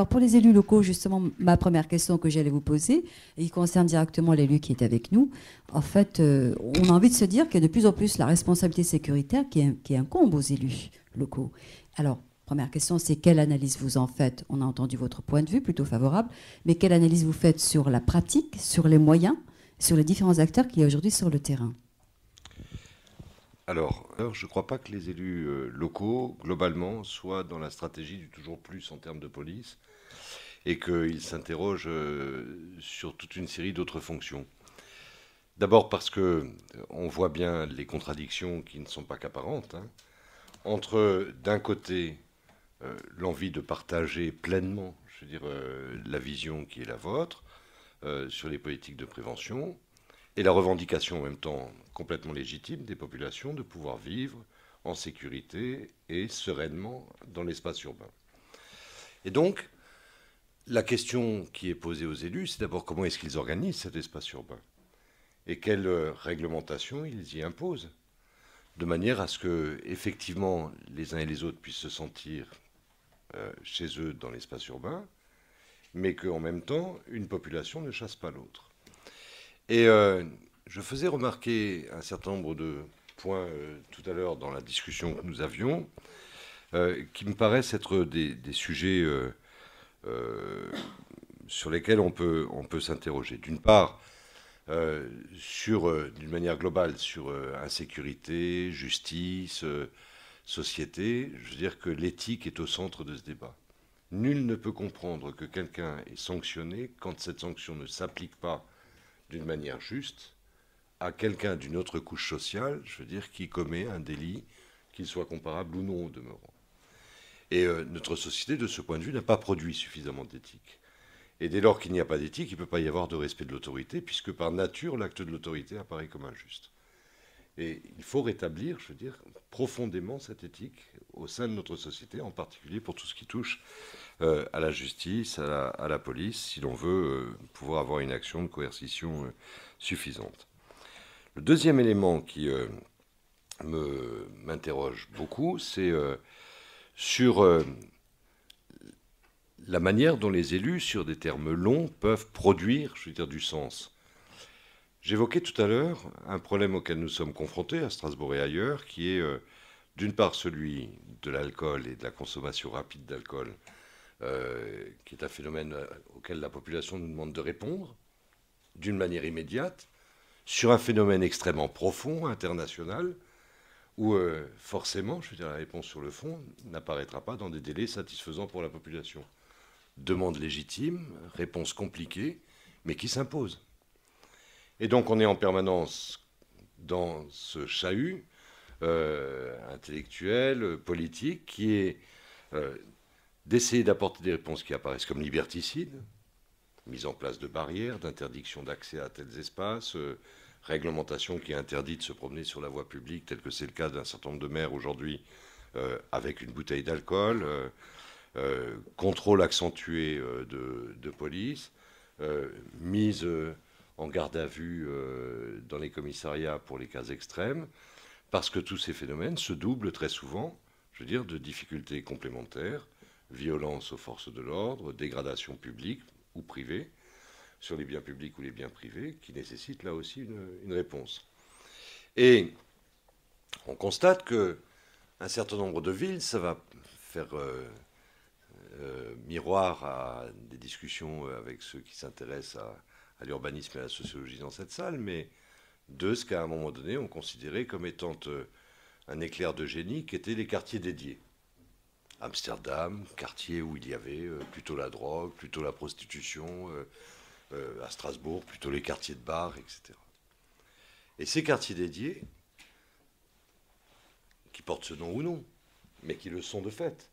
Alors pour les élus locaux, justement, ma première question que j'allais vous poser, il concerne directement l'élu qui est avec nous, en fait, euh, on a envie de se dire qu'il y a de plus en plus la responsabilité sécuritaire qui, qui incombe aux élus locaux. Alors, Première question, c'est quelle analyse vous en faites On a entendu votre point de vue plutôt favorable, mais quelle analyse vous faites sur la pratique, sur les moyens, sur les différents acteurs qu'il y a aujourd'hui sur le terrain alors, je ne crois pas que les élus euh, locaux, globalement, soient dans la stratégie du toujours plus en termes de police et qu'ils s'interrogent euh, sur toute une série d'autres fonctions. D'abord parce que euh, on voit bien les contradictions qui ne sont pas qu'apparentes hein. entre d'un côté euh, l'envie de partager pleinement, je veux dire, euh, la vision qui est la vôtre euh, sur les politiques de prévention et la revendication en même temps complètement légitime des populations de pouvoir vivre en sécurité et sereinement dans l'espace urbain. Et donc, la question qui est posée aux élus, c'est d'abord comment est-ce qu'ils organisent cet espace urbain et quelles réglementations ils y imposent, de manière à ce que, effectivement, les uns et les autres puissent se sentir euh, chez eux dans l'espace urbain, mais qu'en même temps, une population ne chasse pas l'autre. Et euh, je faisais remarquer un certain nombre de points euh, tout à l'heure dans la discussion que nous avions, qui me paraissent être des, des sujets sur lesquels on peut, on peut s'interroger. D'une part, sur, d'une manière globale, sur insécurité, justice, société, je veux dire que l'éthique est au centre de ce débat. Nul ne peut comprendre que quelqu'un est sanctionné quand cette sanction ne s'applique pas d'une manière juste à quelqu'un d'une autre couche sociale, je veux dire, qui commet un délit, qu'il soit comparable ou non au demeurant. Et euh, notre société, de ce point de vue, n'a pas produit suffisamment d'éthique. Et dès lors qu'il n'y a pas d'éthique, il ne peut pas y avoir de respect de l'autorité, puisque par nature, l'acte de l'autorité apparaît comme injuste. Et il faut rétablir, je veux dire, profondément cette éthique au sein de notre société, en particulier pour tout ce qui touche euh, à la justice, à la, police, si l'on veut euh, pouvoir avoir une action de coercition euh, suffisante. Le deuxième élément qui m'interroge beaucoup, c'est sur la manière dont les élus, sur des termes longs, peuvent produire, je veux dire, du sens. J'évoquais tout à l'heure un problème auquel nous sommes confrontés à Strasbourg et ailleurs, qui est euh, d'une part celui de l'alcool et de la consommation rapide d'alcool, euh, qui est un phénomène euh, auquel la population nous demande de répondre d'une manière immédiate, sur un phénomène extrêmement profond, international, où forcément, je veux dire, la réponse sur le fond n'apparaîtra pas dans des délais satisfaisants pour la population. Demande légitime, réponse compliquée, mais qui s'impose. Et donc on est en permanence dans ce chahut euh, intellectuel, politique, qui est euh, d'essayer d'apporter des réponses qui apparaissent comme liberticides, mise en place de barrières, d'interdiction d'accès à tels espaces, euh, réglementation qui interdit de se promener sur la voie publique, tel que c'est le cas d'un certain nombre de maires aujourd'hui, avec une bouteille d'alcool, contrôle accentué de, police, mise en garde à vue euh, dans les commissariats pour les cas extrêmes, parce que tous ces phénomènes se doublent très souvent, je veux dire, de difficultés complémentaires, violence aux forces de l'ordre, dégradation publique ou privée, sur les biens publics ou les biens privés, qui nécessitent là aussi une, réponse. Et on constate que un certain nombre de villes, ça va faire euh, euh, miroir à des discussions avec ceux qui s'intéressent à à l'urbanisme et à la sociologie dans cette salle, mais de ce qu'à un moment donné on considérait comme étant euh, un éclair de génie qui étaient les quartiers dédiés. Amsterdam, quartier où il y avait euh, plutôt la drogue, plutôt la prostitution, euh, à Strasbourg, plutôt les quartiers de bar, etc. Et ces quartiers dédiés, qui portent ce nom ou non, mais qui le sont de fait,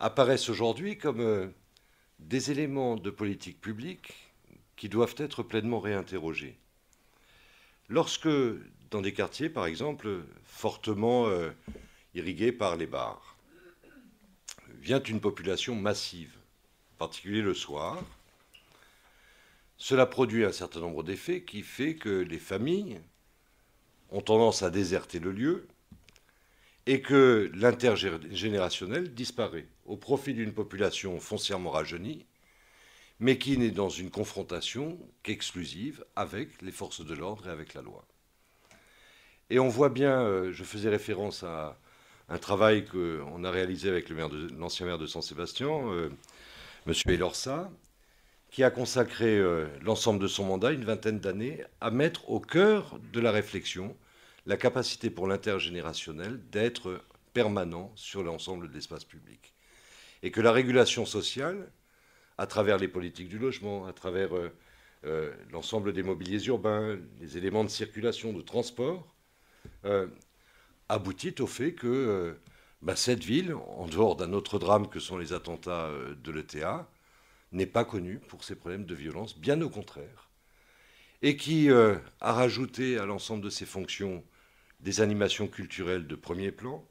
apparaissent aujourd'hui comme des éléments de politique publique qui doivent être pleinement réinterrogés. Lorsque, dans des quartiers, par exemple, fortement euh, irrigués par les bars, vient une population massive, en particulier le soir, cela produit un certain nombre d'effets qui fait que les familles ont tendance à déserter le lieu et que l'intergénérationnel disparaît au profit d'une population foncièrement rajeunie mais qui n'est dans une confrontation qu'exclusive avec les forces de l'ordre et avec la loi. Et on voit bien, euh, je faisais référence à un travail qu'on a réalisé avec l'ancien maire de, de Saint-Sébastien, euh, M. Elorsa, qui a consacré euh, l'ensemble de son mandat, une vingtaine d'années, à mettre au cœur de la réflexion la capacité pour l'intergénérationnel d'être permanent sur l'ensemble de l'espace public. Et que la régulation sociale, à travers les politiques du logement, à travers euh, euh, l'ensemble des mobiliers urbains, les éléments de circulation, de transport, euh, aboutit au fait que bah, cette ville, en dehors d'un autre drame que sont les attentats de l'ETA, n'est pas connue pour ses problèmes de violence, bien au contraire, et qui a rajouté à l'ensemble de ses fonctions des animations culturelles de premier plan,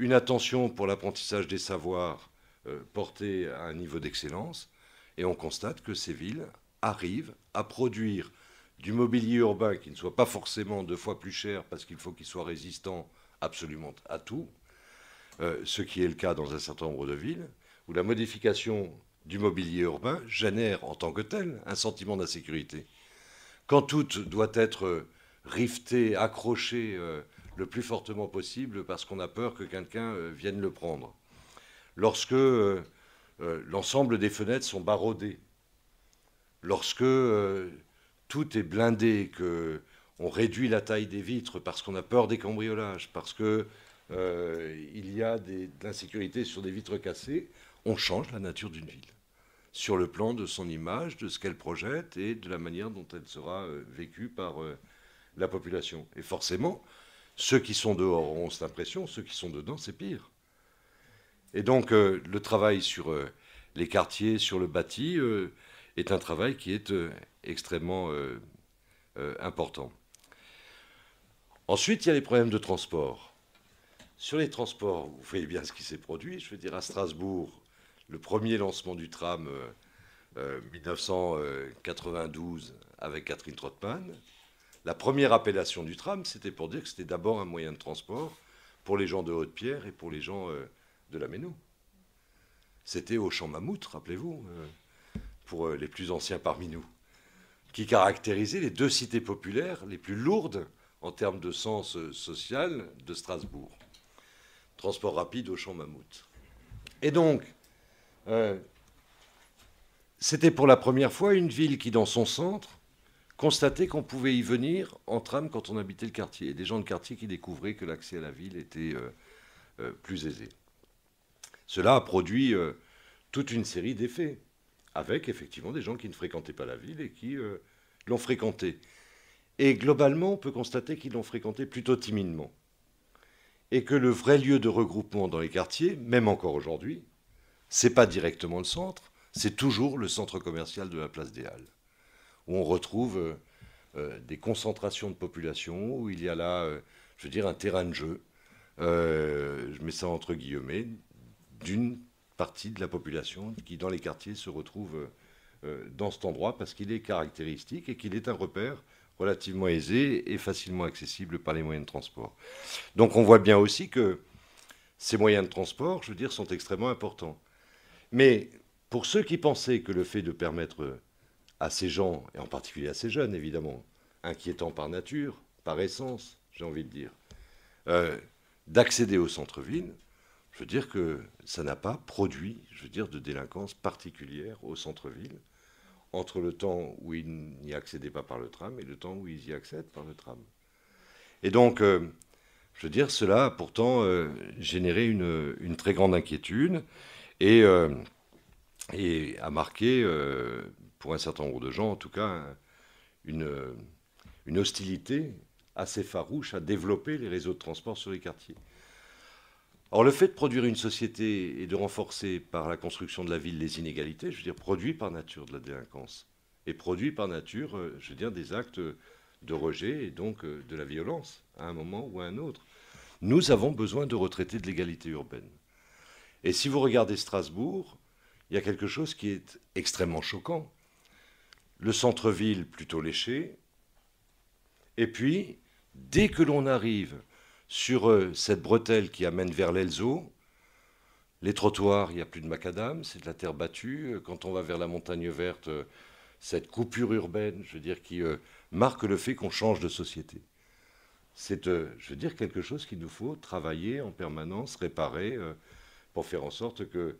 une attention pour l'apprentissage des savoirs euh, portée à un niveau d'excellence. Et on constate que ces villes arrivent à produire du mobilier urbain qui ne soit pas forcément deux fois plus cher parce qu'il faut qu'il soit résistant absolument à tout, euh, ce qui est le cas dans un certain nombre de villes, où la modification du mobilier urbain génère en tant que tel un sentiment d'insécurité. Quand tout doit être euh, rifté, accroché le plus fortement possible parce qu'on a peur que quelqu'un vienne le prendre lorsque euh, euh, l'ensemble des fenêtres sont barrodées, lorsque euh, tout est blindé, que on réduit la taille des vitres parce qu'on a peur des cambriolages, parce que il y a des, de l'insécurité sur des vitres cassées, on change la nature d'une ville sur le plan de son image, de ce qu'elle projette et de la manière dont elle sera vécue par la population. Et forcément, ceux qui sont dehors ont cette impression, ceux qui sont dedans, c'est pire. Et donc, euh, le travail sur euh, les quartiers, sur le bâti, euh, est un travail qui est extrêmement important. Ensuite, il y a les problèmes de transport. Sur les transports, vous voyez bien ce qui s'est produit. Je veux dire, à Strasbourg, le premier lancement du tram 1992 avec Catherine Trottmann. La première appellation du tram, c'était pour dire que c'était d'abord un moyen de transport pour les gens de Haute-Pierre et pour les gens de la Méno. C'était au champ mammouth, rappelez-vous, euh, pour euh, les plus anciens parmi nous, qui caractérisait les deux cités populaires les plus lourdes en termes de sens euh, social de Strasbourg. Transport rapide au champ mammouth. Et donc, c'était pour la première fois une ville qui, dans son centre, constatait qu'on pouvait y venir en tram quand on habitait le quartier. Et des gens de quartier qui découvraient que l'accès à la ville était plus aisé. Cela a produit euh, toute une série d'effets, avec effectivement des gens qui ne fréquentaient pas la ville et qui euh, l'ont fréquentée. Et globalement, on peut constater qu'ils l'ont fréquentée plutôt timidement. Et que le vrai lieu de regroupement dans les quartiers, même encore aujourd'hui, c'est pas directement le centre, c'est toujours le centre commercial de la place des Halles, où on retrouve euh, des concentrations de population, où il y a là, je veux dire, un terrain de jeu, je mets ça entre guillemets, d'une partie de la population qui, dans les quartiers, se retrouve euh, euh, dans cet endroit parce qu'il est caractéristique et qu'il est un repère relativement aisé et facilement accessible par les moyens de transport. Donc on voit bien aussi que ces moyens de transport, je veux dire, sont extrêmement importants. Mais pour ceux qui pensaient que le fait de permettre à ces gens, et en particulier à ces jeunes évidemment, inquiétants par nature, par essence, j'ai envie de dire, euh, d'accéder au centre-ville, je veux dire que ça n'a pas produit, je veux dire, de délinquance particulière au centre-ville entre le temps où ils n'y accédaient pas par le tram et le temps où ils y accèdent par le tram. Et donc, euh, je veux dire, cela a pourtant euh, généré une, très grande inquiétude et, euh, a marqué, pour un certain nombre de gens en tout cas, une, une hostilité assez farouche à développer les réseaux de transport sur les quartiers. Or, le fait de produire une société et de renforcer par la construction de la ville les inégalités, je veux dire, produit par nature de la délinquance et produit par nature, euh, je veux dire, des actes de rejet et donc euh, de la violence à un moment ou à un autre. Nous avons besoin de retraiter de l'égalité urbaine. Et si vous regardez Strasbourg, il y a quelque chose qui est extrêmement choquant. Le centre-ville plutôt léché, et puis, dès que l'on arrive sur euh, cette bretelle qui amène vers l'Elzo, les trottoirs, il n'y a plus de macadam, c'est de la terre battue. Euh, quand on va vers la montagne verte, euh, cette coupure urbaine, je veux dire, qui marque le fait qu'on change de société. C'est, je veux dire, quelque chose qu'il nous faut travailler en permanence, réparer, pour faire en sorte que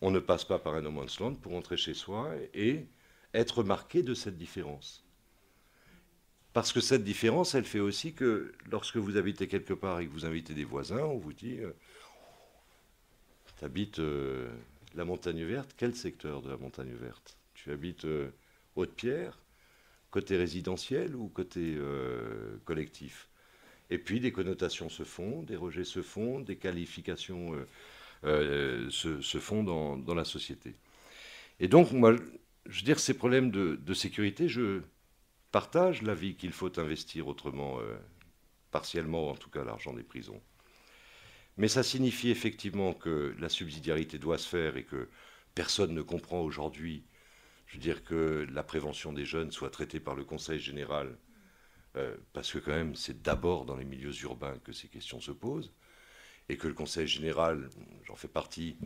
on ne passe pas par un no man's land pour entrer chez soi et être marqué de cette différence. Parce que cette différence, elle fait aussi que lorsque vous habitez quelque part et que vous invitez des voisins, on vous dit euh, Tu habites euh, la montagne verte, quel secteur de la montagne verte Tu habites euh, Haute-Pierre, côté résidentiel ou côté collectif Et puis des connotations se font, des rejets se font, des qualifications se, font dans, la société. Et donc, moi, je veux dire, ces problèmes de sécurité, je Partage l'avis qu'il faut investir autrement, euh, partiellement en tout cas, l'argent des prisons. Mais ça signifie effectivement que la subsidiarité doit se faire et que personne ne comprend aujourd'hui, je veux dire, que la prévention des jeunes soit traitée par le Conseil général, euh, parce que quand même, c'est d'abord dans les milieux urbains que ces questions se posent, et que le Conseil général, j'en fais partie,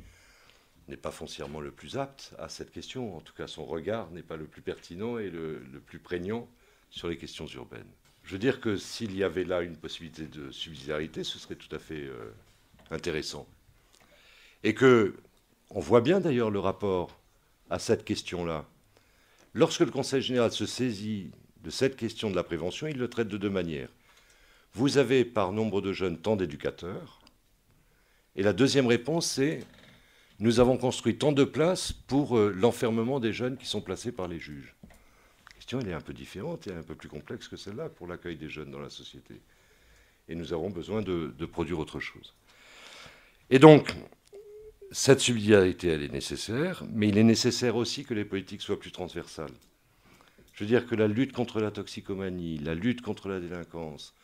n'est pas foncièrement le plus apte à cette question. En tout cas, son regard n'est pas le plus pertinent et le, plus prégnant sur les questions urbaines. Je veux dire que s'il y avait là une possibilité de subsidiarité, ce serait tout à fait euh, intéressant. Et que, on voit bien d'ailleurs le rapport à cette question-là. Lorsque le Conseil général se saisit de cette question de la prévention, il le traite de deux manières. Vous avez par nombre de jeunes tant d'éducateurs, et la deuxième réponse, c'est nous avons construit tant de places pour euh, l'enfermement des jeunes qui sont placés par les juges. La question, est un peu différente et un peu plus complexe que celle-là pour l'accueil des jeunes dans la société. Et nous avons besoin de, produire autre chose. Et donc, cette subsidiarité, elle est nécessaire, mais il est nécessaire aussi que les politiques soient plus transversales. Je veux dire que la lutte contre la toxicomanie, la lutte contre la délinquance,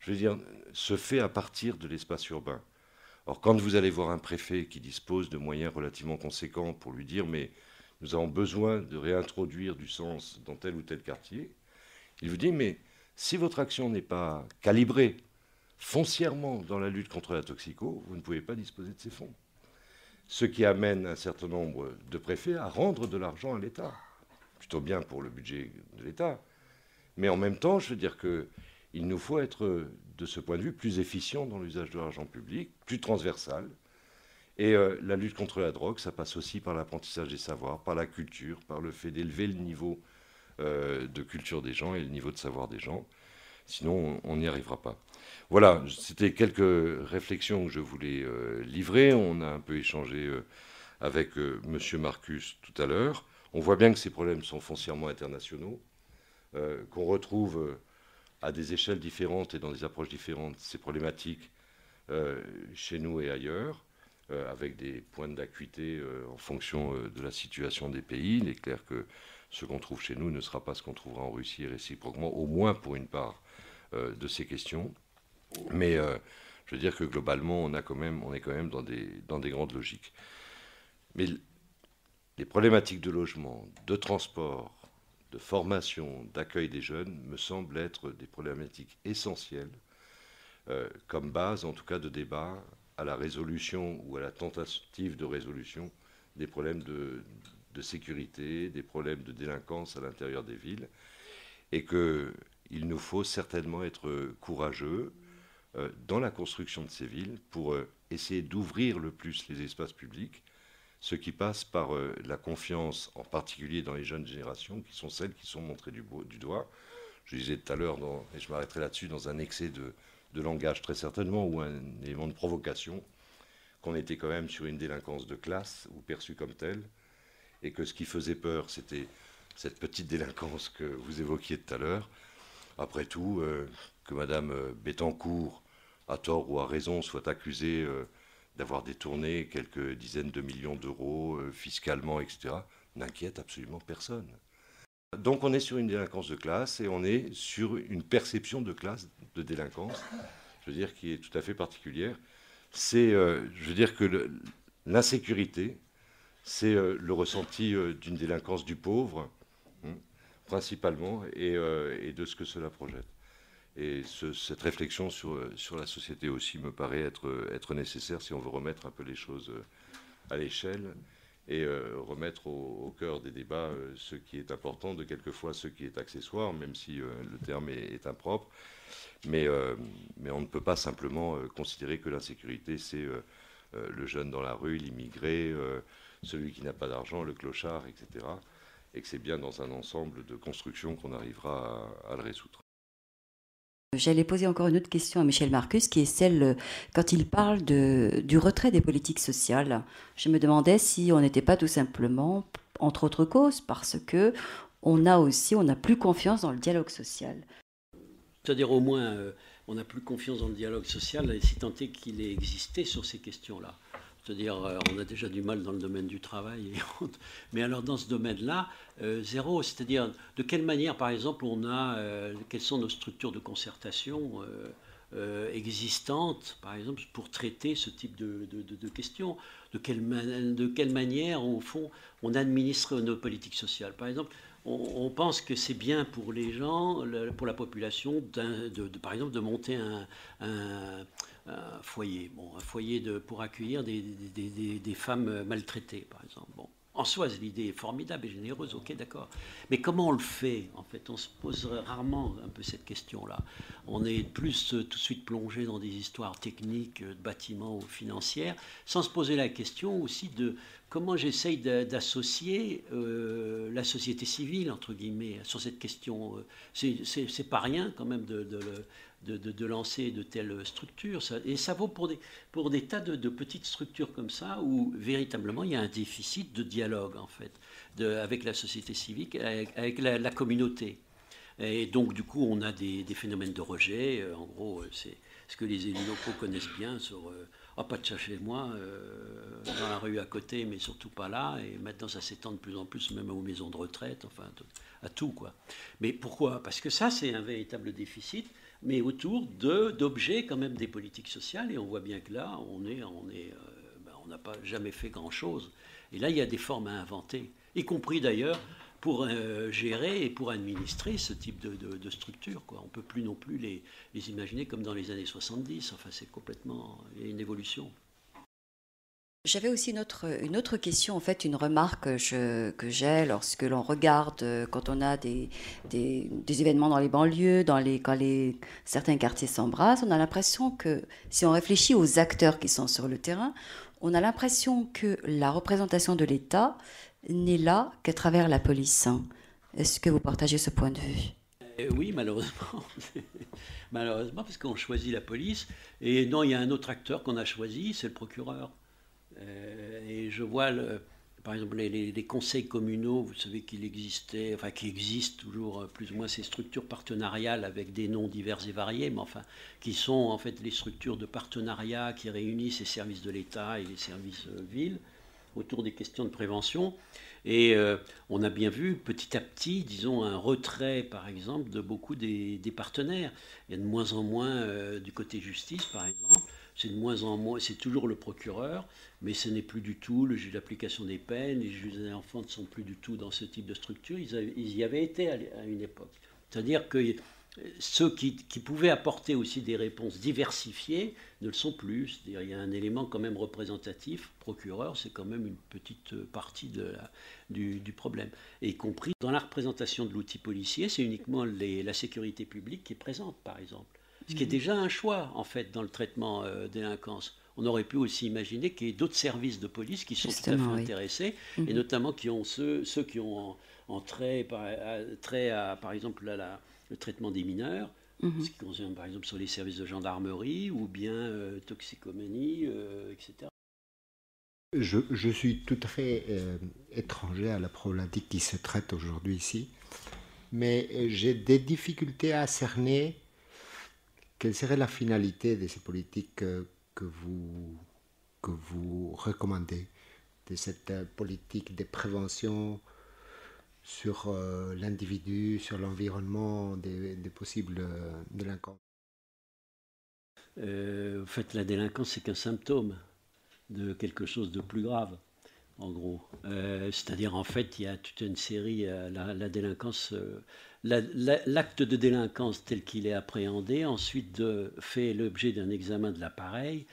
je veux dire, se fait à partir de l'espace urbain. Or, quand vous allez voir un préfet qui dispose de moyens relativement conséquents pour lui dire, mais nous avons besoin de réintroduire du sens dans tel ou tel quartier, il vous dit, mais si votre action n'est pas calibrée foncièrement dans la lutte contre la toxico, vous ne pouvez pas disposer de ces fonds. Ce qui amène un certain nombre de préfets à rendre de l'argent à l'État. Plutôt bien pour le budget de l'État. Mais en même temps, je veux dire que il nous faut être, de ce point de vue, plus efficient dans l'usage de l'argent public, plus transversal. Et euh, la lutte contre la drogue, ça passe aussi par l'apprentissage des savoirs, par la culture, par le fait d'élever le niveau euh, de culture des gens et le niveau de savoir des gens. Sinon, on n'y arrivera pas. Voilà, c'était quelques réflexions que je voulais euh, livrer. On a un peu échangé avec Monsieur M. Marcus tout à l'heure. On voit bien que ces problèmes sont foncièrement internationaux, qu'on retrouve à des échelles différentes et dans des approches différentes ces problématiques euh, chez nous et ailleurs, euh, avec des points d'acuité euh, en fonction de la situation des pays. Il est clair que ce qu'on trouve chez nous ne sera pas ce qu'on trouvera en Russie réciproquement, au moins pour une part de ces questions. Mais je veux dire que globalement, on, a quand même, on est quand même dans des, dans des grandes logiques. Mais les problématiques de logement, de transport, de formation, d'accueil des jeunes, me semblent être des problématiques essentielles, euh, comme base en tout cas de débat à la résolution ou à la tentative de résolution des problèmes de, sécurité, des problèmes de délinquance à l'intérieur des villes, et qu'il nous faut certainement être courageux euh, dans la construction de ces villes pour euh, essayer d'ouvrir le plus les espaces publics ce qui passe par euh, la confiance, en particulier dans les jeunes générations, qui sont celles qui sont montrées du, doigt. Je disais tout à l'heure, et je m'arrêterai là-dessus, dans un excès de, langage très certainement, ou un élément de provocation, qu'on était quand même sur une délinquance de classe, ou perçue comme telle, et que ce qui faisait peur, c'était cette petite délinquance que vous évoquiez tout à l'heure. Après tout, euh, que Madame euh, Bettencourt, à tort ou à raison, soit accusée d'avoir détourné quelques dizaines de millions d'euros euh, fiscalement, etc., n'inquiète absolument personne. Donc on est sur une délinquance de classe et on est sur une perception de classe de délinquance, je veux dire, qui est tout à fait particulière. C'est, euh, je veux dire, que l'insécurité, c'est euh, le ressenti d'une délinquance du pauvre, hein, principalement, et de ce que cela projette. Et cette réflexion sur, euh, sur la société aussi me paraît euh, être, nécessaire si on veut remettre un peu les choses euh, à l'échelle et remettre au, cœur des débats ce qui est important, de quelquefois ce qui est accessoire, même si le terme est, impropre. Mais, on ne peut pas simplement considérer que l'insécurité, c'est le jeune dans la rue, l'immigré, celui qui n'a pas d'argent, le clochard, etc. Et que c'est bien dans un ensemble de constructions qu'on arrivera à, à le résoudre. J'allais poser encore une autre question à Michel Marcus, qui est celle euh, quand il parle du retrait des politiques sociales. Je me demandais si on n'était pas tout simplement, entre autres causes, parce que on a aussi, on n'a plus confiance dans le dialogue social. C'est-à-dire au moins, euh, on n'a plus confiance dans le dialogue social, si tant est qu'il ait existé sur ces questions-là. C'est-à-dire, euh, on a déjà du mal dans le domaine du travail. Mais alors, dans ce domaine-là, euh, zéro. C'est-à-dire, de quelle manière, par exemple, on a. Euh, quelles sont nos structures de concertation existantes, par exemple, pour traiter ce type de, questions de quelle, de quelle manière, au fond, on administre nos politiques sociales Par exemple, on, pense que c'est bien pour les gens, pour la population, par exemple, de monter un, un foyer, bon, un foyer de, pour accueillir des, des, femmes maltraitées, par exemple. Bon. En soi, l'idée est formidable et généreuse, ok, d'accord. Mais comment on le fait En fait, on se pose rarement un peu cette question-là. On est plus euh, tout de suite plongé dans des histoires techniques, euh, de bâtiments ou financières, sans se poser la question aussi de comment j'essaye d'associer euh, la société civile, entre guillemets, sur cette question. C'est pas rien quand même de, de, de, lancer de telles structures. et ça vaut pour des, pour des tas de, petites structures comme ça, où véritablement il y a un déficit de dialogue, en fait, avec la société civique, avec, la, communauté. Et donc, du coup, on a des, phénomènes de rejet. Euh, en gros, euh, c'est ce que les élus locaux connaissent bien sur ah pas de chat chez moi, dans la rue à côté, mais surtout pas là. Et maintenant, ça s'étend de plus en plus, même aux maisons de retraite, enfin, à tout, quoi. Mais pourquoi Parce que ça, c'est un véritable déficit mais autour d'objets quand même des politiques sociales. Et on voit bien que là, on euh, ben, n'a pas jamais fait grand chose. Et là, il y a des formes à inventer, y compris d'ailleurs pour euh, gérer et pour administrer ce type de, structure. On ne peut plus non plus les, les, imaginer comme dans les années 70. Enfin, c'est complètement une évolution. J'avais aussi une autre, une autre, question, en fait, une remarque que, je, que j'ai lorsque l'on regarde, euh, quand on a des, des, des, événements dans les banlieues, dans les, quand les, certains quartiers s'embrassent, on a l'impression que, si on réfléchit aux acteurs qui sont sur le terrain, on a l'impression que la représentation de l'État n'est là qu'à travers la police. Est-ce que vous partagez ce point de vue euh, oui, malheureusement. malheureusement, parce qu'on choisit la police. Et non, il y a un autre acteur qu'on a choisi, c'est le procureur. Euh, et je vois, le, par exemple, les, conseils communaux, vous savez qu'il existait, enfin, qui existe toujours euh, plus ou moins ces structures partenariales avec des noms divers et variés, mais enfin, qui sont en fait les structures de partenariat qui réunissent les services de l'État et les services euh, villes autour des questions de prévention. Et on a bien vu petit à petit, disons, un retrait, par exemple, de beaucoup des, partenaires. Il y a de moins en moins du côté justice, par exemple c'est de moins en moins, c'est toujours le procureur, mais ce n'est plus du tout le juge d'application des peines, les juges des enfants ne sont plus du tout dans ce type de structure, ils, y avaient été à une époque. C'est-à-dire que euh, ceux qui, pouvaient apporter aussi des réponses diversifiées ne le sont plus. il y a un élément quand même représentatif, procureur, c'est quand même une petite euh, partie du, problème. y compris dans la représentation de l'outil policier, c'est uniquement la sécurité publique qui est présente, par exemple ce qui est déjà un choix en fait dans le traitement euh, délinquance. On aurait pu aussi imaginer qu'il y ait d'autres services de police qui sont tout à fait intéressés, et mhm. notamment qui ont ceux, ceux qui ont en, trait, par, à, par exemple, à le traitement des mineurs, mhm. ce qui concerne par exemple sur les services de gendarmerie ou bien euh, toxicomanie, euh, etc. Je, je, suis tout à fait étranger à la problématique qui se traite aujourd'hui ici, mais j'ai des difficultés à cerner quelle serait la finalité de ces politiques euh, que vous, que vous recommandez, de cette euh, politique de prévention sur euh, l'individu, sur l'environnement des, possibles délinquants En fait, la délinquance, c'est qu'un symptôme de quelque chose de plus grave en gros. Euh, c'est-à-dire, en fait, il y a toute une série, euh, la, délinquance, euh, l'acte de délinquance tel qu'il est appréhendé, ensuite fait l'objet d'un examen de l'appareil,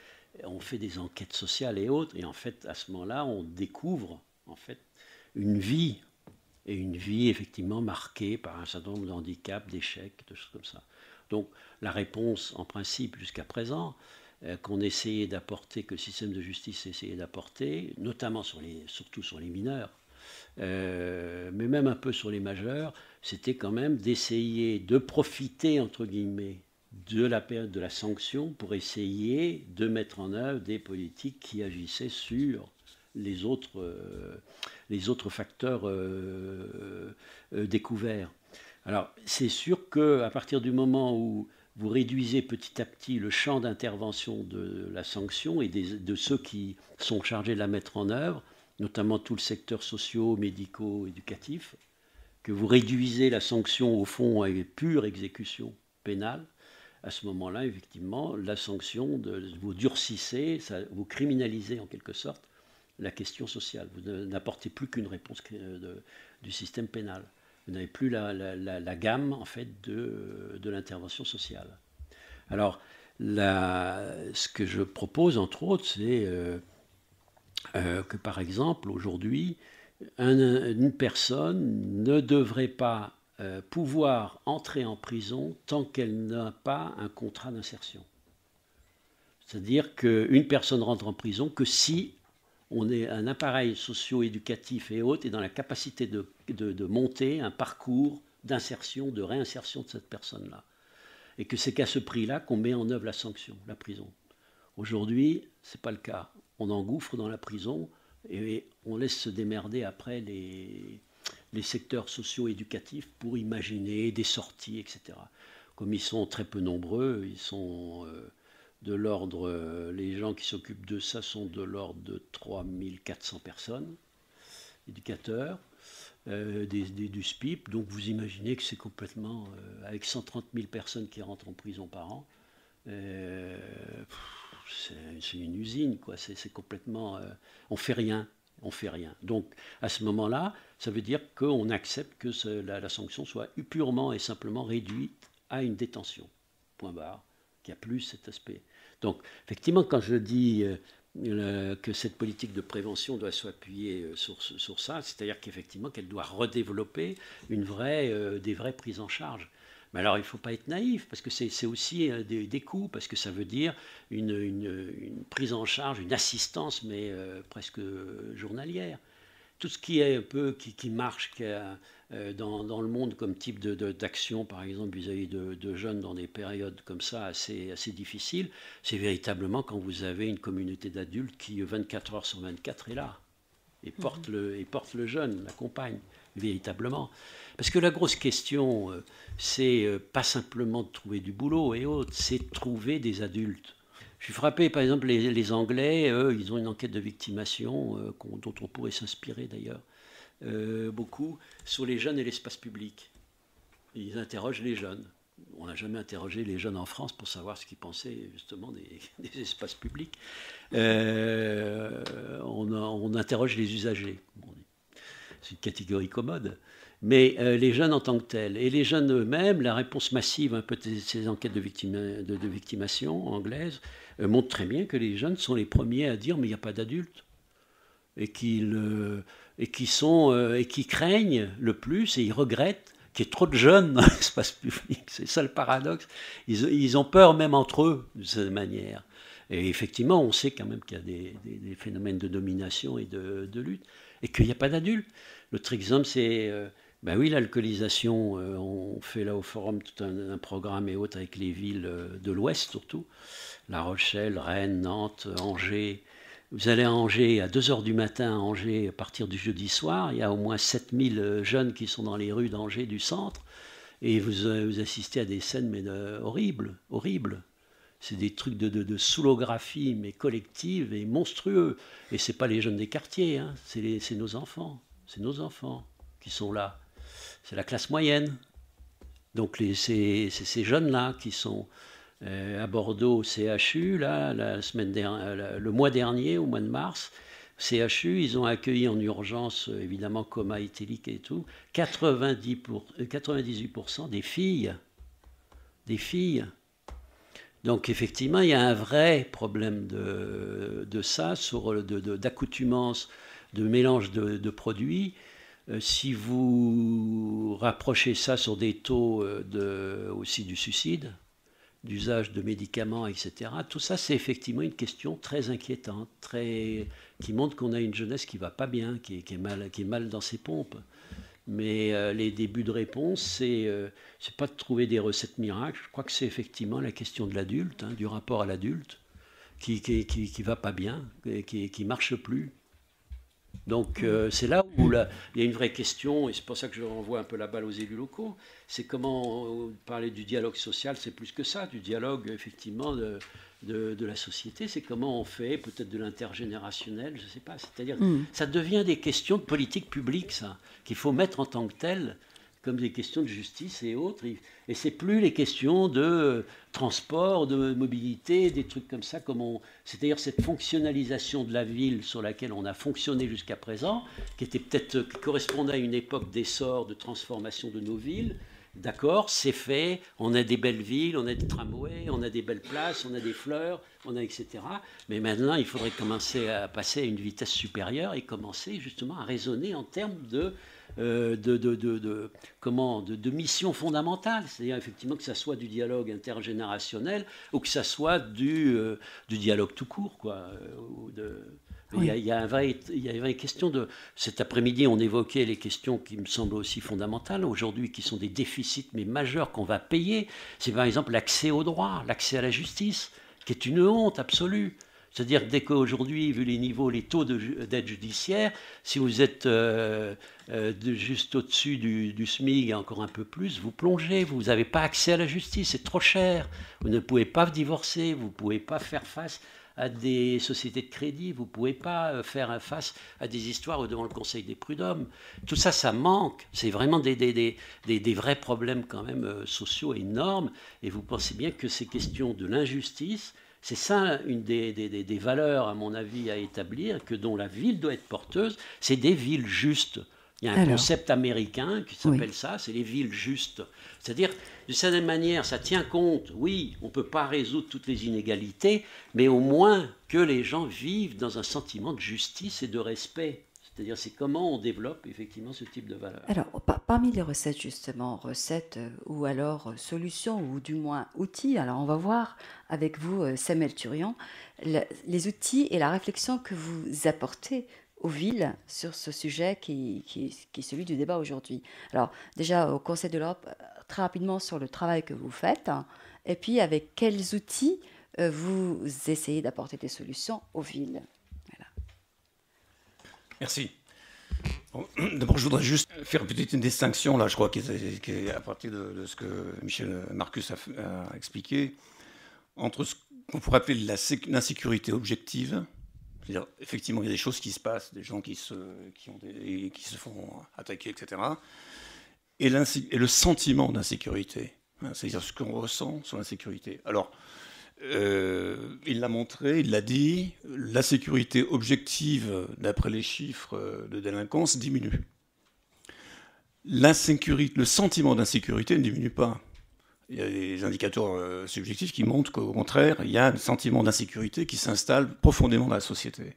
on fait des enquêtes sociales et autres, et en fait, à ce moment-là, on découvre, en fait, une vie, et une vie effectivement marquée par un certain nombre de handicaps, d'échecs, de choses comme ça. Donc, la réponse, en principe, jusqu'à présent, euh, qu'on essayait d'apporter, que le système de justice essayait d'apporter, notamment sur les, surtout sur les mineurs, euh, mais même un peu sur les majeurs, c'était quand même d'essayer de profiter, entre guillemets, de la période de la sanction pour essayer de mettre en œuvre des politiques qui agissaient sur les autres, euh, les autres facteurs découverts. Alors, c'est sûr qu'à partir du moment où vous réduisez petit à petit le champ d'intervention de la sanction et de ceux qui sont chargés de la mettre en œuvre, notamment tout le secteur sociaux, médicaux, éducatif, que vous réduisez la sanction au fond à une pure exécution pénale, à ce moment-là, effectivement, la sanction, vous durcissez, vous criminalisez en quelque sorte la question sociale. Vous n'apportez plus qu'une réponse euh, du système pénal vous n'avez plus la, gamme en fait de, l'intervention sociale. Alors, ce que je propose entre autres, c'est euh, euh, que par exemple aujourd'hui, une personne ne devrait pas euh, pouvoir entrer en prison tant qu'elle n'a pas un contrat d'insertion. C'est-à-dire qu'une personne rentre en prison que si on est un appareil socio-éducatif et haute et dans la capacité de, monter un parcours d'insertion, de réinsertion de cette personne-là. Et que c'est qu'à ce prix-là qu'on met en œuvre la sanction, la prison. Aujourd'hui, ce n'est pas le cas. On engouffre dans la prison et on laisse se démerder après les, secteurs socio-éducatifs pour imaginer des sorties, etc. Comme ils sont très peu nombreux, ils sont... Euh, de l'ordre, euh, les gens qui s'occupent de ça sont de l'ordre de 3400 personnes, éducateurs, euh, des, du SPIP, donc vous imaginez que c'est complètement, euh, avec 130 000 personnes qui rentrent en prison par an, c'est une usine, quoi, c'est complètement, on fait rien, on fait rien. Donc à ce moment-là, ça veut dire qu'on accepte que la, sanction soit purement et simplement réduite à une détention, point barre, qui a plus cet aspect. Donc, effectivement, quand je dis euh, que cette politique de prévention doit s'appuyer euh, sur, ça, c'est-à-dire qu'effectivement qu'elle doit redévelopper une vraie, euh, des vraies prises en charge. Mais alors il ne faut pas être naïf, parce que c'est aussi des, des, coûts, parce que ça veut dire une, prise en charge, une assistance, mais presque journalière. Tout ce qui est peu, qui, marche, euh, dans, le monde comme type d'action, par exemple vis-à-vis de, jeunes dans des périodes comme ça assez, assez difficiles, c'est véritablement quand vous avez une communauté d'adultes qui 24 heures sur 24 est là et porte, mmh. le, et porte le jeune, l'accompagne véritablement. Parce que la grosse question, euh, c'est euh, pas simplement de trouver du boulot et autres, c'est de trouver des adultes. Je suis frappé, par exemple, les, Anglais, eux, ils ont une enquête de victimation dont on pourrait s'inspirer d'ailleurs. Euh, beaucoup sur les jeunes et l'espace public. Ils interrogent les jeunes. On n'a jamais interrogé les jeunes en France pour savoir ce qu'ils pensaient justement des, espaces publics. Euh, on, interroge les usagers. C'est une catégorie commode. Mais euh, les jeunes en tant que tels. Et les jeunes eux-mêmes, la réponse massive un peu de ces enquêtes de, victimation anglaises montre très bien que les jeunes sont les premiers à dire mais il n'y a pas d'adultes. Et qu'ils et qui, sont, euh, et qui craignent le plus et ils regrettent qu'il y ait trop de jeunes dans l'espace public. C'est ça le paradoxe. Ils, ont peur même entre eux, de cette manière. Et effectivement, on sait quand même qu'il y a des, phénomènes de domination et de, lutte, et qu'il n'y a pas d'adultes. L'autre exemple, c'est... ben oui, l'alcoolisation, euh, on fait là au forum tout un, un programme et autres avec les villes de l'Ouest surtout, La Rochelle, Rennes, Nantes, Angers, vous allez à Angers à 2h du matin à Angers à partir du jeudi soir, il y a au moins 7000 jeunes qui sont dans les rues d'Angers du centre, et vous, euh, assistez à des scènes mais euh, horribles, horribles. C'est des trucs de, de, soulographie, mais collective et monstrueux. Et c'est pas les jeunes des quartiers, hein, c'est nos enfants. C'est nos enfants qui sont là. C'est la classe moyenne. Donc c'est ces jeunes-là qui sont, euh, à Bordeaux au CHU, là, la semaine euh, le mois dernier, au mois de mars. CHU, ils ont accueilli en urgence, euh, évidemment, coma éthylique et tout, 90 pour, 98% des filles. Des filles. Donc effectivement, il y a un vrai problème de, de ça, d'accoutumance, de, de, mélange de, produits. si vous rapprochez ça sur des taux de, aussi du suicide, d'usage de médicaments, etc. Tout ça, c'est effectivement une question très inquiétante, très, qui montre qu'on a une jeunesse qui va pas bien, qui, est, mal, qui est mal dans ses pompes. Mais euh, les débuts de réponse, c'est n'est euh, pas de trouver des recettes miracles. Je crois que c'est effectivement la question de l'adulte, hein, du rapport à l'adulte, qui, qui, va pas bien, qui, qui marche plus, donc euh, c'est là où il y a une vraie question, et c'est pour ça que je renvoie un peu la balle aux élus locaux, c'est comment euh, parler du dialogue social, c'est plus que ça, du dialogue effectivement de, la société, c'est comment on fait peut-être de l'intergénérationnel, je ne sais pas, c'est-à-dire mm. ça devient des questions de politique publique, ça, qu'il faut mettre en tant que tel comme des questions de justice et autres. Et c'est plus les questions de transport, de mobilité, des trucs comme ça. Comme C'est-à-dire cette fonctionnalisation de la ville sur laquelle on a fonctionné jusqu'à présent, qui était peut-être correspondait à une époque d'essor, de transformation de nos villes. D'accord, c'est fait, on a des belles villes, on a des tramways, on a des belles places, on a des fleurs, on a etc. Mais maintenant, il faudrait commencer à passer à une vitesse supérieure et commencer justement à raisonner en termes de euh, de, de, de, comment, de, mission fondamentale, c'est-à-dire effectivement que ça soit du dialogue intergénérationnel ou que ça soit du, euh, du dialogue tout court, quoi. Euh, ou Il, y a, il, y il y une question de. Cet après-midi, on évoquait les questions qui me semblent aussi fondamentales aujourd'hui, qui sont des déficits, mais majeurs, qu'on va payer. C'est par exemple l'accès au droit, l'accès à la justice, qui est une honte absolue. C'est-à-dire, dès qu'aujourd'hui, vu les niveaux, les taux d'aide judiciaire, si vous êtes euh, euh, juste au-dessus du, SMIG et encore un peu plus, vous plongez, vous n'avez pas accès à la justice, c'est trop cher. Vous ne pouvez pas divorcer, vous ne pouvez pas faire face à des sociétés de crédit, vous ne pouvez pas euh, faire face à des histoires devant le Conseil des prud'hommes. Tout ça, ça manque. C'est vraiment des, des, vrais problèmes quand même sociaux énormes. Et vous pensez bien que ces questions de l'injustice, c'est ça une des, valeurs, à mon avis, à établir, que dont la ville doit être porteuse, c'est des villes justes. Il y a un concept américain qui s'appelle ça, c'est les villes justes. C'est-à-dire, d'une certaine manière, ça tient compte, oui, on ne peut pas résoudre toutes les inégalités, mais au moins que les gens vivent dans un sentiment de justice et de respect. C'est-à-dire, c'est comment on développe effectivement ce type de valeur. Alors, parmi les recettes, justement, recettes euh, ou alors euh, solutions ou du moins outils, alors on va voir avec vous, euh, Samuel Turian, les outils et la réflexion que vous apportez aux villes sur ce sujet qui, est celui du débat aujourd'hui. Alors, déjà, au Conseil de l'Europe, très rapidement sur le travail que vous faites hein, et puis avec quels outils vous essayez d'apporter des solutions aux villes. Merci. D'abord, je voudrais juste faire peut-être une distinction, là, je crois, qui est, à partir de, ce que Michel euh, Marcus a, expliqué, entre ce qu'on pourrait appeler l'insécurité objective, c'est-à-dire, effectivement, il y a des choses qui se passent, des gens qui se, qui ont des, qui se font attaquer, etc. Et, et le sentiment d'insécurité, hein, c'est-à-dire ce qu'on ressent sur l'insécurité. Alors, euh, il l'a montré, il l'a dit, la sécurité objective, d'après les chiffres euh, de délinquance, diminue. Le sentiment d'insécurité ne diminue pas. Il y a des indicateurs euh, subjectifs qui montrent qu'au contraire, il y a un sentiment d'insécurité qui s'installe profondément dans la société.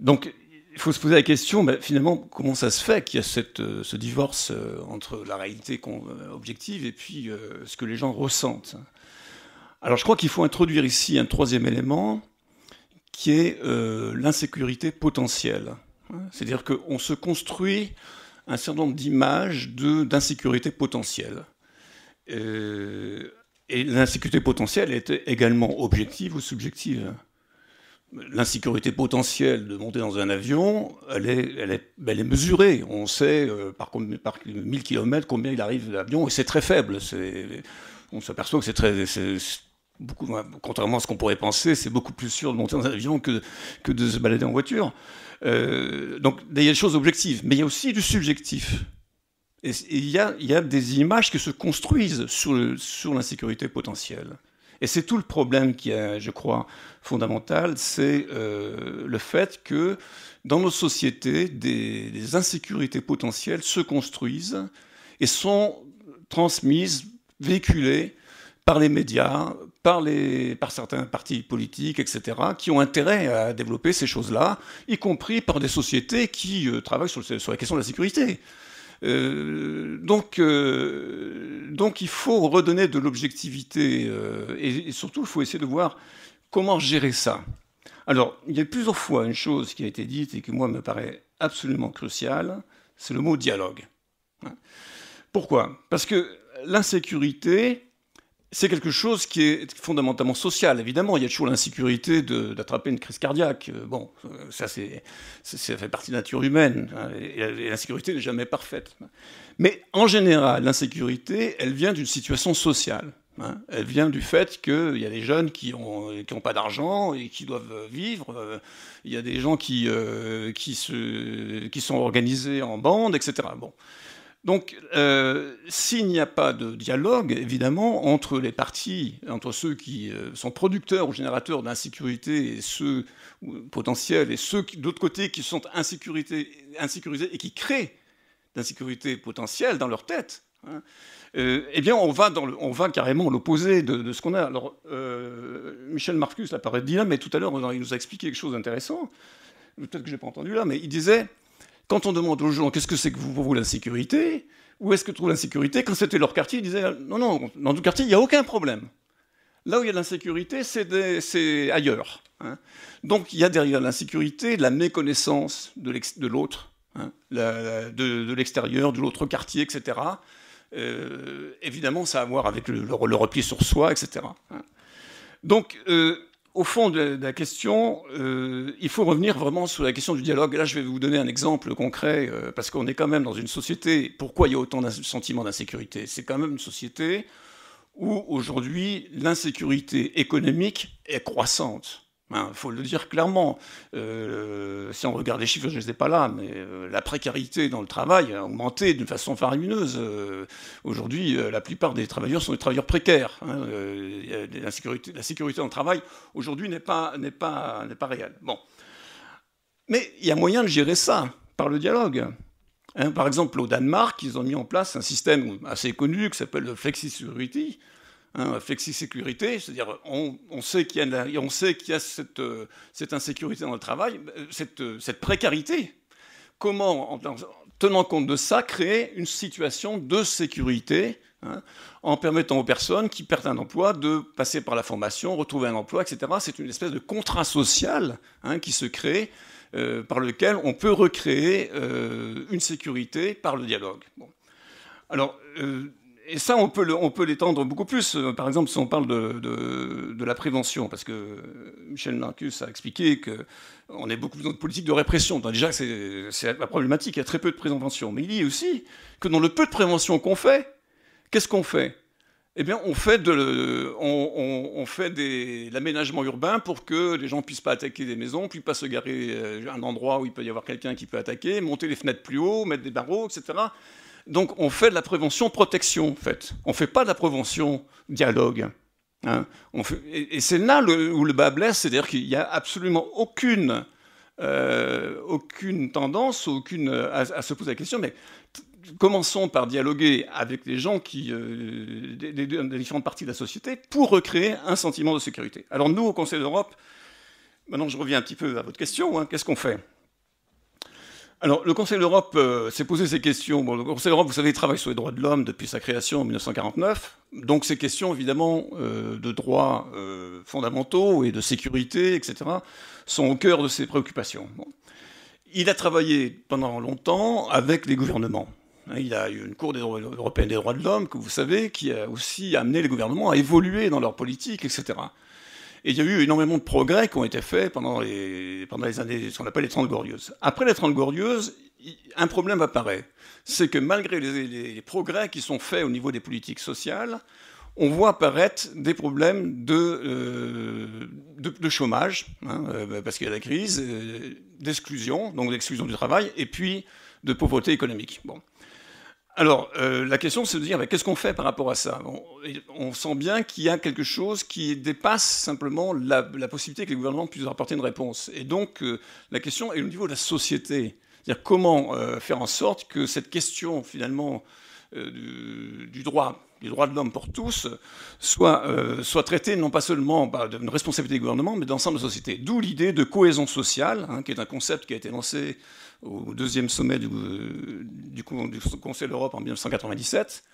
Donc, il faut se poser la question, ben, finalement, comment ça se fait qu'il y a ce divorce entre la réalité objective et puis ce que les gens ressentent alors je crois qu'il faut introduire ici un troisième élément qui est euh, l'insécurité potentielle. C'est-à-dire qu'on se construit un certain nombre d'images d'insécurité potentielle. Euh, et l'insécurité potentielle est également objective ou subjective. L'insécurité potentielle de monter dans un avion, elle est, ben, est, mesurée. On sait euh, par, par 1000 km combien il arrive l'avion, et c'est très faible. On s'aperçoit que c'est très, beaucoup, bah, contrairement à ce qu'on pourrait penser, c'est beaucoup plus sûr de monter dans un avion que, que de se balader en voiture. Euh, donc il y a des choses objectives, mais il y a aussi du subjectif. Et il y a, des images qui se construisent sur, sur l'insécurité potentielle. Et c'est tout le problème qui est, je crois, fondamental, c'est euh, le fait que dans nos sociétés, des, des insécurités potentielles se construisent et sont transmises, véhiculées par les médias, par, les, par certains partis politiques, etc., qui ont intérêt à développer ces choses-là, y compris par des sociétés qui euh, travaillent sur, la question de la sécurité. Euh, donc, euh, donc il faut redonner de l'objectivité et, et, surtout il faut essayer de voir comment gérer ça. Alors, il y a plusieurs fois une chose qui a été dite et qui, moi, me paraît absolument cruciale, c'est le mot dialogue. Hein Pourquoi Parce que l'insécurité, c'est quelque chose qui est fondamentalement social. Évidemment, il y a toujours l'insécurité d'attraper une crise cardiaque. Euh, bon, euh, ça, fait partie de la nature humaine. Hein, et l'insécurité n'est jamais parfaite. Mais en général, l'insécurité, elle vient d'une situation sociale. Hein. elle vient du fait qu'il y a des jeunes qui n'ont ont pas d'argent et qui doivent vivre. Euh, il y a des gens qui, qui sont organisés en bande, etc. Bon. Donc, euh, s'il n'y a pas de dialogue, évidemment, entre les parties, entre ceux qui euh, sont producteurs ou générateurs d'insécurité et ceux potentiels, et ceux d'autre côté qui sont insécurisés et qui créent d'insécurité potentielle dans leur tête, hein, euh, eh bien, on va, dans carrément l'opposé de, ce qu'on a. Alors, Michel Marcus, apparaît paraît dit là, mais tout à l'heure, il nous a expliqué quelque chose d'intéressant. Peut-être que je n'ai pas entendu là, mais il disait quand on demande aux gens qu'est-ce que c'est que pour vous l'insécurité ?», où est-ce que trouve l'insécurité, quand c'était leur quartier, ils disaient non, non, dans tout quartier, il n'y a aucun problème. Là où il y a de l'insécurité, c'est ailleurs. Hein. Donc il y a derrière l'insécurité la méconnaissance de l'autre, hein, de l'extérieur, de l'autre quartier, etc. Euh, évidemment, ça a à voir avec le, repli sur soi, etc. Hein. Donc, euh, au fond de la, question, euh, il faut revenir vraiment sur la question du dialogue. Là, je vais vous donner un exemple concret, euh, parce qu'on est quand même dans une société. Pourquoi il y a autant de sentiments d'insécurité C'est quand même une société où aujourd'hui l'insécurité économique est croissante. Il ben, faut le dire clairement. Euh, si on regarde les chiffres, je ne les ai pas là, mais euh, la précarité dans le travail a augmenté d'une façon faramineuse. Euh, aujourd'hui, la plupart des travailleurs sont des travailleurs précaires. Hein. la, sécurité, dans le travail, aujourd'hui, n'est pas, réelle. Mais il y a moyen de gérer ça par le dialogue. Hein. par exemple, au Danemark, ils ont mis en place un système assez connu qui s'appelle le flexi Hein, flexi-sécurité, c'est-à-dire on, on, sait qu'il y a, on sait qu'il y a cette, euh, cette, insécurité dans le travail, euh, cette, euh, cette précarité. Comment, en, tenant compte de ça, créer une situation de sécurité hein, en permettant aux personnes qui perdent un emploi de passer par la formation, retrouver un emploi, etc. C'est une espèce de contrat social hein, qui se crée. par lequel on peut recréer une sécurité par le dialogue. Bon. Alors, et ça, on peut, on peut l'étendre beaucoup plus. Euh, par exemple, si on parle de, de, la prévention, parce que euh, Michel Marcus a expliqué qu'on est beaucoup dans une politique de répression. Donc déjà, c'est, c'est la problématique. Il y a très peu de prévention. Mais il dit aussi que dans le peu de prévention qu'on fait, qu'est-ce qu'on fait eh bien, on fait, de, on, on, on fait des, l'aménagement urbain pour que les gens ne puissent pas attaquer des maisons, puissent pas se garer euh, un endroit où il peut y avoir quelqu'un qui peut attaquer, monter les fenêtres plus haut, mettre des barreaux, etc donc on fait de la prévention protection, en fait. On ne fait pas de la prévention dialogue. Hein. et, c'est là où le bas blesse, c'est-à-dire qu'il n'y a absolument aucune, euh, aucune tendance, aucune, à, se poser la question, mais commençons par dialoguer avec les gens qui, euh, des, différentes parties de la société pour recréer un sentiment de sécurité. Alors nous, au Conseil d'Europe, maintenant je reviens un petit peu à votre question, hein. qu'est-ce qu'on fait alors, le Conseil de l'Europe euh, s'est posé ces questions. Bon, le Conseil de l'Europe, vous savez, travaille sur les droits de l'homme depuis sa création en 1949. Donc, ces questions, évidemment, euh, de droits euh, fondamentaux et de sécurité, etc., sont au cœur de ses préoccupations. Il a travaillé pendant longtemps avec les gouvernements. Hein, il a eu une Cour européenne des droits de l'homme, que vous savez, qui a aussi amené les gouvernements à évoluer dans leur politique, etc. Et il y a eu énormément de progrès qui ont été faits pendant les, pendant les années, ce qu'on appelle les Trente glorieuses. Après les Trente glorieuses, un problème apparaît. C'est que malgré les, progrès qui sont faits au niveau des politiques sociales, on voit apparaître des problèmes de, euh, de, chômage, hein, euh, parce qu'il y a la crise, euh, d'exclusion, donc d'exclusion du travail, et puis de pauvreté économique. Bon. Alors, euh, la question, c'est de dire, qu'est-ce qu'on fait par rapport à ça on, sent bien qu'il y a quelque chose qui dépasse simplement la, possibilité que les gouvernements puissent apporter une réponse. Et donc, euh, la question est au niveau de la société. C'est-à-dire comment euh, faire en sorte que cette question, finalement, du, droit les droits de l'homme pour tous, soit euh, soit traités non pas seulement de bah, d'une responsabilité du gouvernement, mais d'ensemble de la société. D'où l'idée de cohésion sociale, hein, qui est un concept qui a été lancé au deuxième sommet du, Conseil de l'Europe en 1997,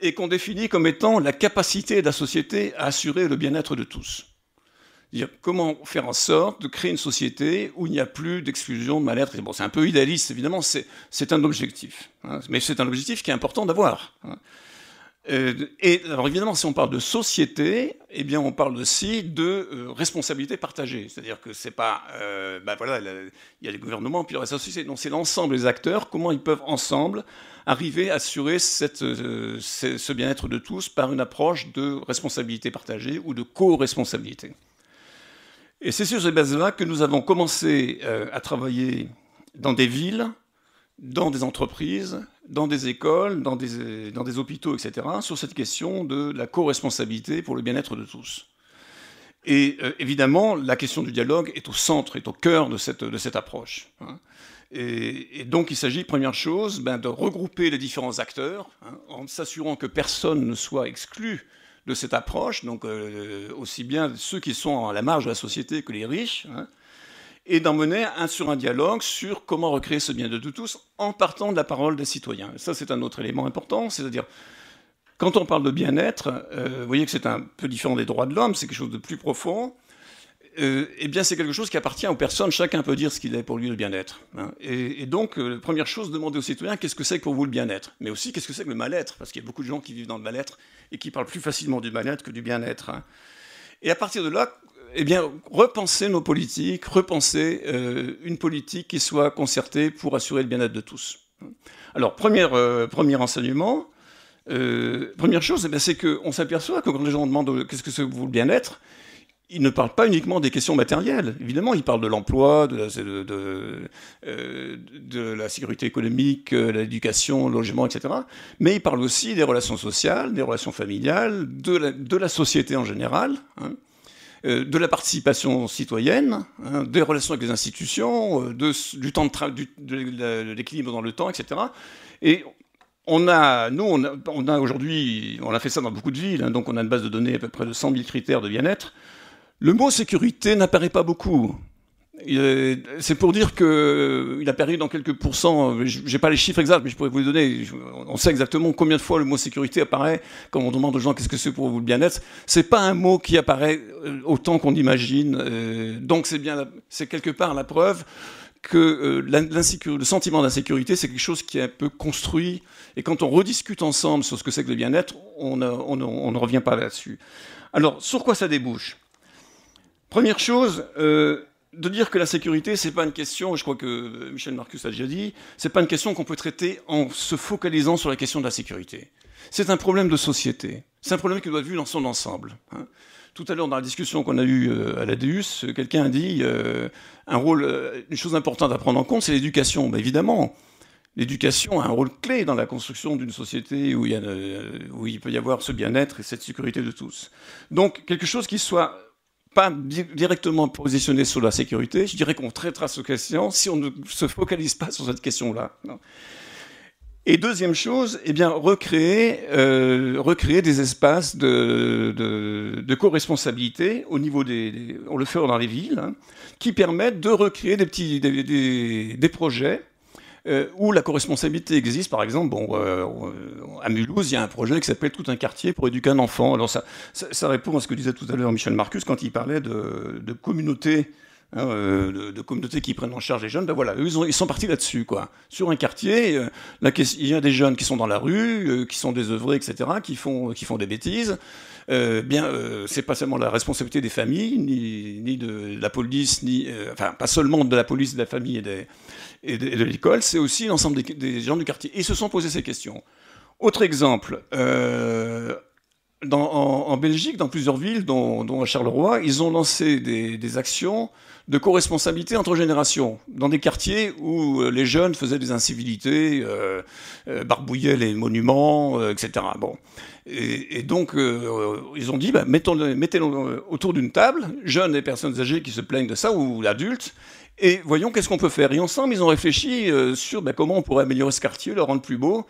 et qu'on définit comme étant la capacité de la société à assurer le bien-être de tous. comment faire en sorte de créer une société où il n'y a plus d'exclusion, de mal-être. Bon, c'est un peu idéaliste, évidemment, c'est un objectif. Hein, mais c'est un objectif qui est important d'avoir. Hein. Euh, et alors évidemment, si on parle de société, eh bien on parle aussi de euh, responsabilité partagée. C'est-à-dire que c'est pas, euh, bah, voilà, il y a les gouvernements, puis il y a la société. Non, c'est l'ensemble des acteurs. Comment ils peuvent ensemble arriver à assurer ce bien-être de tous par une approche de responsabilité partagée ou de co-responsabilité. Et c'est sur ces bases-là que nous avons commencé à travailler dans des villes dans des entreprises, dans des écoles, dans des, hôpitaux, etc., sur cette question de la co-responsabilité pour le bien-être de tous. Et euh, évidemment, la question du dialogue est au centre, est au cœur de cette, de cette approche. Hein. Et, donc, il s'agit, première chose, ben, de regrouper les différents acteurs, hein, en s'assurant que personne ne soit exclu de cette approche, donc euh, aussi bien ceux qui sont à la marge de la société que les riches, hein, et d'en mener un sur un dialogue sur comment recréer ce bien de tous en partant de la parole des citoyens. Ça, c'est un autre élément important, c'est-à-dire, quand on parle de bien-être, euh, vous voyez que c'est un peu différent des droits de l'homme, c'est quelque chose de plus profond. Euh, eh bien, c'est quelque chose qui appartient aux personnes. Chacun peut dire ce qu'il est pour lui le bien-être. Hein. Et, donc, euh, première chose, demander aux citoyens qu'est-ce que c'est pour vous le bien-être, mais aussi qu'est-ce que c'est que le mal-être, parce qu'il y a beaucoup de gens qui vivent dans le mal-être et qui parlent plus facilement du mal-être que du bien-être. Hein. Et à partir de là, eh bien, repenser nos politiques, repenser euh, une politique qui soit concertée pour assurer le bien-être de tous. Alors, première, euh, premier enseignement, euh, première chose, eh c'est qu'on s'aperçoit que quand les gens demandent qu'est-ce que c'est le bien-être, ils ne parlent pas uniquement des questions matérielles. Évidemment, ils parlent de l'emploi, de, la sécurité économique, de l'éducation, le logement, etc. Mais ils parlent aussi des relations sociales, des relations familiales, de la, société en général. Hein. Euh, de la participation citoyenne, hein, des relations avec les institutions, euh, de, du temps de, l'équilibre dans le temps, etc. Et on a, nous, on a, aujourd'hui, on a fait ça dans beaucoup de villes, hein, donc on a une base de données à peu près de 100 000 critères de bien-être. Le mot sécurité n'apparaît pas beaucoup. C'est pour dire que il a perdu dans quelques pourcents. J'ai pas les chiffres exacts, mais je pourrais vous les donner. On sait exactement combien de fois le mot sécurité apparaît quand on demande aux gens qu'est-ce que c'est pour vous le bien-être. C'est pas un mot qui apparaît euh, autant qu'on imagine. Euh, donc c'est bien, c'est quelque part la preuve que euh, le sentiment d'insécurité, c'est quelque chose qui est un peu construit. Et quand on rediscute ensemble sur ce que c'est que le bien-être, on, on, ne revient pas là-dessus. Alors sur quoi ça débouche Première chose de dire que la sécurité, c'est pas une question, je crois que Michel Marcus a déjà dit, c'est pas une question qu'on peut traiter en se focalisant sur la question de la sécurité. C'est un problème de société. C'est un problème qui doit être vu dans son ensemble. Hein. Tout à l'heure, dans la discussion qu'on a eue euh, à la Deus, euh, quelqu'un a dit euh, un rôle, une chose importante à prendre en compte, c'est l'éducation. mais évidemment, l'éducation a un rôle clé dans la construction d'une société où il peut y avoir ce bien-être et cette sécurité de tous. Donc, quelque chose qui soit pas directement positionné sur la sécurité. Je dirais qu'on traitera cette question si on ne se focalise pas sur cette question-là. Et deuxième chose, eh bien, recréer, euh, recréer des espaces de, de, co-responsabilité au niveau des, On le fait dans les villes, hein, qui permettent de recréer des, petits, des, des projets euh, où la corresponsabilité existe. Par exemple, bon, euh, à Mulhouse, il y a un projet qui s'appelle Tout un quartier pour éduquer un enfant. Alors ça, ça, répond à ce que disait tout à l'heure Michel Marcus quand il parlait de, communautés. Hein, euh, de, qui prennent en charge les jeunes, ben voilà, ils, sont partis là-dessus, quoi. Sur un quartier, il y a des jeunes qui sont dans la rue, qui sont désœuvrés, etc., qui font, qui font des bêtises. Ce bien, c'est pas seulement la responsabilité des familles, ni, de, de la police, ni, enfin, pas seulement de la police, de la famille et des, et de, l'école, c'est aussi l'ensemble des, gens du quartier. Ils se sont posés ces questions. Autre exemple, euh, en, Belgique, dans plusieurs villes, dont, à Charleroi, ils ont lancé des, actions de co-responsabilité entre générations, dans des quartiers où euh, les jeunes faisaient des incivilités, euh, barbouillaient les monuments, etc. Bon. Et, donc, ils ont dit, bah, mettons, mettez autour d'une table, jeunes et personnes âgées qui se plaignent de ça, ou adultes, et voyons qu'est-ce qu'on peut faire. Et ensemble, ils ont réfléchi euh, sur ben, comment on pourrait améliorer ce quartier, le rendre plus beau.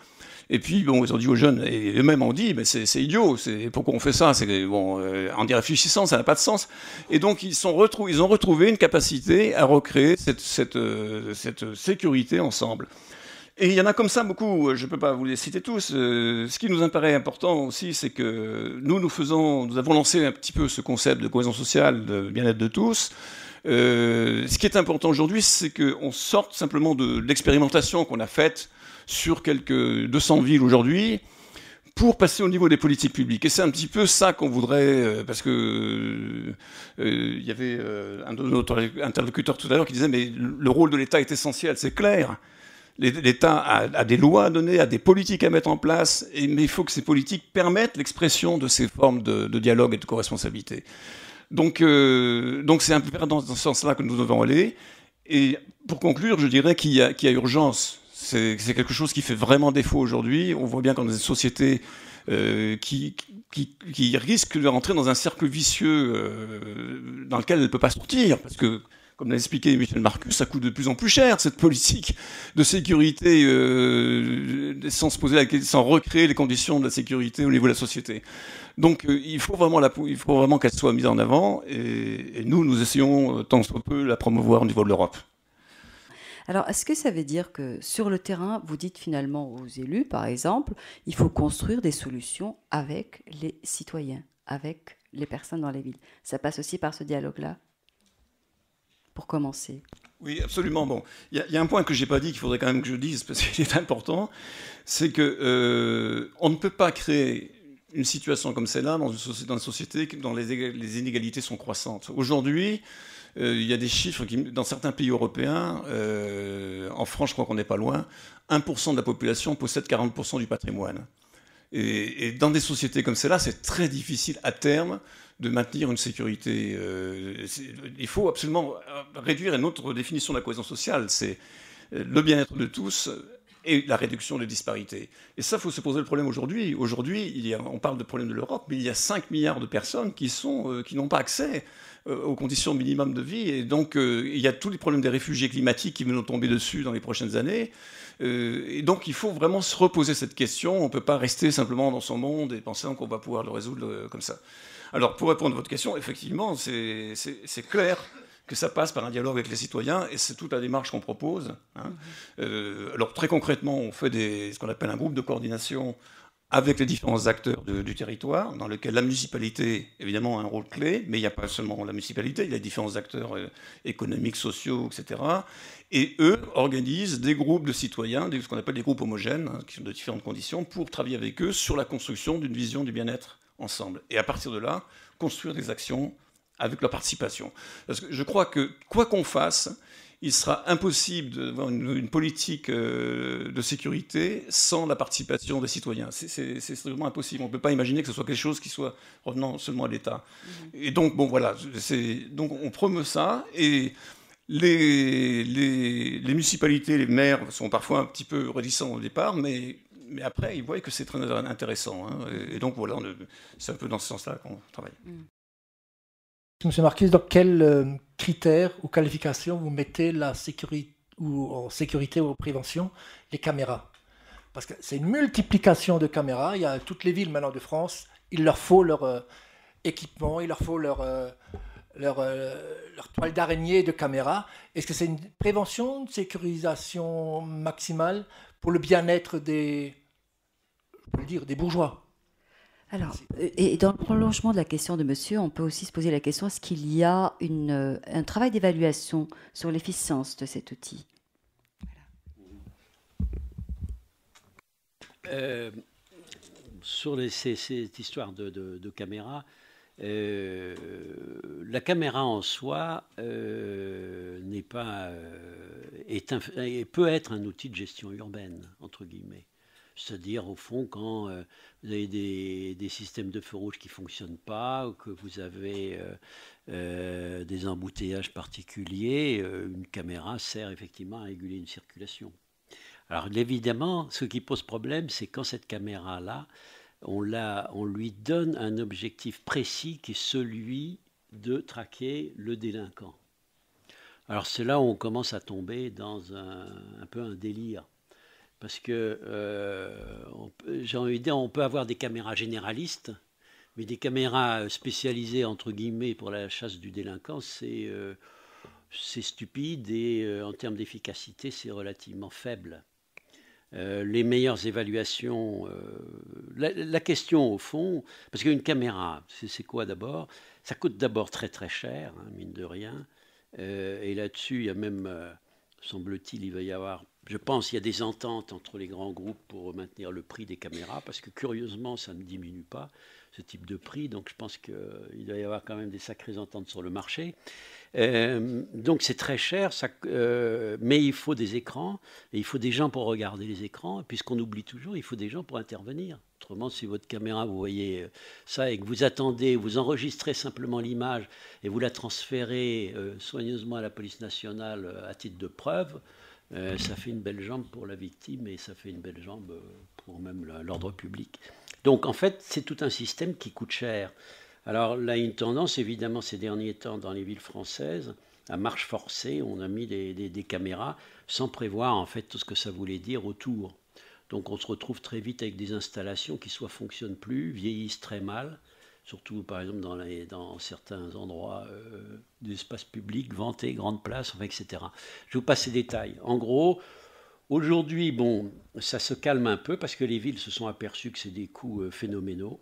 Et puis, bon, ils ont dit aux jeunes, et eux-mêmes ont dit, mais ben, c'est, idiot, c'est, pourquoi on fait ça c'est, bon, euh, En y réfléchissant, ça n'a pas de sens. Et donc, ils, sont retrou- ils ont retrouvé une capacité à recréer cette, euh, sécurité ensemble. Et il y en a comme ça beaucoup, je ne peux pas vous les citer tous. ce qui nous paraît important aussi, c'est que nous, nous faisons, nous avons lancé un petit peu ce concept de cohésion sociale, de bien-être de tous. Euh, ce qui est important aujourd'hui, c'est qu'on sorte simplement de, l'expérimentation qu'on a faite sur quelques 200 villes aujourd'hui pour passer au niveau des politiques publiques. Et c'est un petit peu ça qu'on voudrait, euh, parce que euh, il y avait un de nos interlocuteurs tout à l'heure qui disait, mais le rôle de l'État est essentiel, c'est clair. L'État a, des lois à donner, a des politiques à mettre en place, et, mais il faut que ces politiques permettent l'expression de ces formes de, dialogue et de co responsabilité donc, euh, donc c'est un peu dans ce sens-là que nous devons aller. Et pour conclure, je dirais qu'il y, a urgence. C'est quelque chose qui fait vraiment défaut aujourd'hui. On voit bien qu'on est une société euh, qui, qui, qui, risque de rentrer dans un cercle vicieux euh, dans lequel elle ne peut pas sortir. Parce que comme l'a expliqué Michel Marcus, ça coûte de plus en plus cher, cette politique de sécurité, euh, sans poser la question, sans recréer les conditions de la sécurité au niveau de la société. Donc euh, il faut vraiment, qu'elle soit mise en avant, et, nous, nous essayons euh, tant soit peu la promouvoir au niveau de l'Europe. Alors, est-ce que ça veut dire que sur le terrain, vous dites finalement aux élus, par exemple, il faut construire des solutions avec les citoyens, avec les personnes dans les villes Ça passe aussi par ce dialogue-là pour commencer oui, absolument. Bon, il y, a un point que j'ai pas dit qu'il faudrait quand même que je dise parce qu'il est important, c'est que euh, on ne peut pas créer une situation comme celle-là dans une, société, dans dont les, inégalités sont croissantes. Aujourd'hui, euh, il y a des chiffres qui, dans certains pays européens, euh, en France, je crois qu'on n'est pas loin, 1% de la population possède 40% du patrimoine. Et, dans des sociétés comme celle-là, c'est très difficile à terme de maintenir une sécurité. Euh, il faut absolument euh, réduire une autre définition de la cohésion sociale. C'est euh, le bien-être de tous et la réduction des disparités. Et ça, faut se poser le problème aujourd'hui. Aujourd'hui, on parle de problèmes de l'Europe, mais il y a 5 milliards de personnes qui, sont, euh, qui n'ont pas accès euh, aux conditions minimum de vie. Et donc, euh, il y a tous les problèmes des réfugiés climatiques qui vont tomber dessus dans les prochaines années. et donc, il faut vraiment se reposer cette question. On ne peut pas rester simplement dans son monde et penser qu'on va pouvoir le résoudre comme ça. Alors, pour répondre à votre question, effectivement, c'est clair que ça passe par un dialogue avec les citoyens, et c'est toute la démarche qu'on propose. Hein. Euh, alors très concrètement, on fait ce qu'on appelle un groupe de coordination avec les différents acteurs du territoire, dans lequel la municipalité, évidemment, a un rôle clé, mais il n'y a pas seulement la municipalité, il y a différents acteurs euh, économiques, sociaux, etc. Et eux organisent des groupes de citoyens, ce qu'on appelle des groupes homogènes, hein, qui sont de différentes conditions, pour travailler avec eux sur la construction d'une vision du bien-être ensemble. Et à partir de là, construire des actions avec leur participation. Parce que je crois que quoi qu'on fasse, il sera impossible d'avoir une, politique euh, de sécurité sans la participation des citoyens. C'est strictement impossible. On ne peut pas imaginer que ce soit quelque chose qui soit revenant seulement à l'État. Mm-hmm. Et donc, bon, voilà, donc on promeut ça et. Les, les, municipalités, les maires sont parfois un petit peu réticents au départ, mais, mais après, ils voient que c'est très intéressant. Hein. et, donc, voilà, c'est un peu dans ce sens-là qu'on travaille. Mm. Monsieur Marquis, dans quels euh, critères ou qualifications vous mettez la sécurité ou en sécurité ou en prévention les caméras Parce que c'est une multiplication de caméras. Il y a toutes les villes maintenant de France. Il leur faut leur euh, équipement, il leur faut leur, euh, toile d'araignée de caméras. Est-ce que c'est une prévention, une sécurisation maximale pour le bien-être des, des bourgeois alors, euh, et dans le prolongement de la question de monsieur, on peut aussi se poser la question est-ce qu'il y a euh, un travail d'évaluation sur l'efficience de cet outil euh, Sur cette histoire de, caméra, la caméra en soi n'est pas est un, peut être un outil de gestion urbaine entre guillemets cest à dire au fond quand euh, vous avez des, systèmes de feu rouge qui ne fonctionnent pas, ou que vous avez euh, euh, des embouteillages particuliers, une caméra sert effectivement à réguler une circulation. Alors évidemment, ce qui pose problème, c'est quand cette caméra-là, on, on lui donne un objectif précis qui est celui de traquer le délinquant. Alors c'est là où on commence à tomber dans un peu un délire parce que euh, j'ai envie de on peut avoir des caméras généralistes, mais des caméras euh, spécialisées entre guillemets pour la chasse du délinquant, c'est euh, stupide et euh, en termes d'efficacité, c'est relativement faible. les meilleures évaluations. La, question au fond, parce qu'une caméra, c'est quoi d'abord Ça coûte d'abord très très cher, hein, mine de rien. et là-dessus, il y a même semble-t-il, il va y avoir je pense qu'il y a des ententes entre les grands groupes pour maintenir le prix des caméras, parce que curieusement, ça ne diminue pas ce type de prix, donc je pense qu'il doit y avoir quand même des sacrées ententes sur le marché. Euh, donc c'est très cher, euh, mais il faut des écrans, et il faut des gens pour regarder les écrans, puisqu'on oublie toujours, il faut des gens pour intervenir. Autrement, si votre caméra, vous voyez euh, ça, et que vous attendez, vous enregistrez simplement l'image, et vous la transférez soigneusement à la police nationale à titre de preuve, euh, ça fait une belle jambe pour la victime et ça fait une belle jambe euh, pour même l'ordre public. Donc en fait, c'est tout un système qui coûte cher. Alors là, une tendance, évidemment, ces derniers temps dans les villes françaises, à marche forcée, on a mis des, des caméras sans prévoir en fait tout ce que ça voulait dire autour. Donc on se retrouve très vite avec des installations qui soit fonctionnent plus, vieillissent très mal, surtout par exemple dans, certains endroits euh, d'espace public, vanté, grande place, etc. Je vous passe les détails. En gros, aujourd'hui, bon, ça se calme un peu parce que les villes se sont aperçues que c'est des coûts euh, phénoménaux.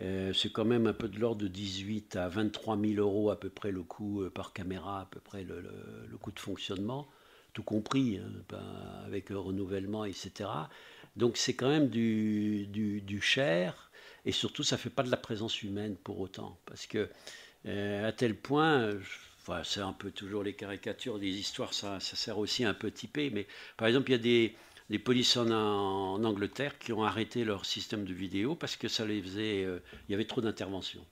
Euh, c'est quand même un peu de l'ordre de 18 à 23 000 euros à peu près le coût par caméra, à peu près le, coût de fonctionnement, tout compris, hein, ben, avec le renouvellement, etc. Donc c'est quand même du cher et surtout, ça ne fait pas de la présence humaine pour autant. Parce que, euh, à tel point, euh, c'est un peu toujours les caricatures des histoires, ça, sert aussi un peu typer. Mais par exemple, il y a des, des polices en, Angleterre qui ont arrêté leur système de vidéo parce que ça les faisait. Euh, il y avait trop d'interventions.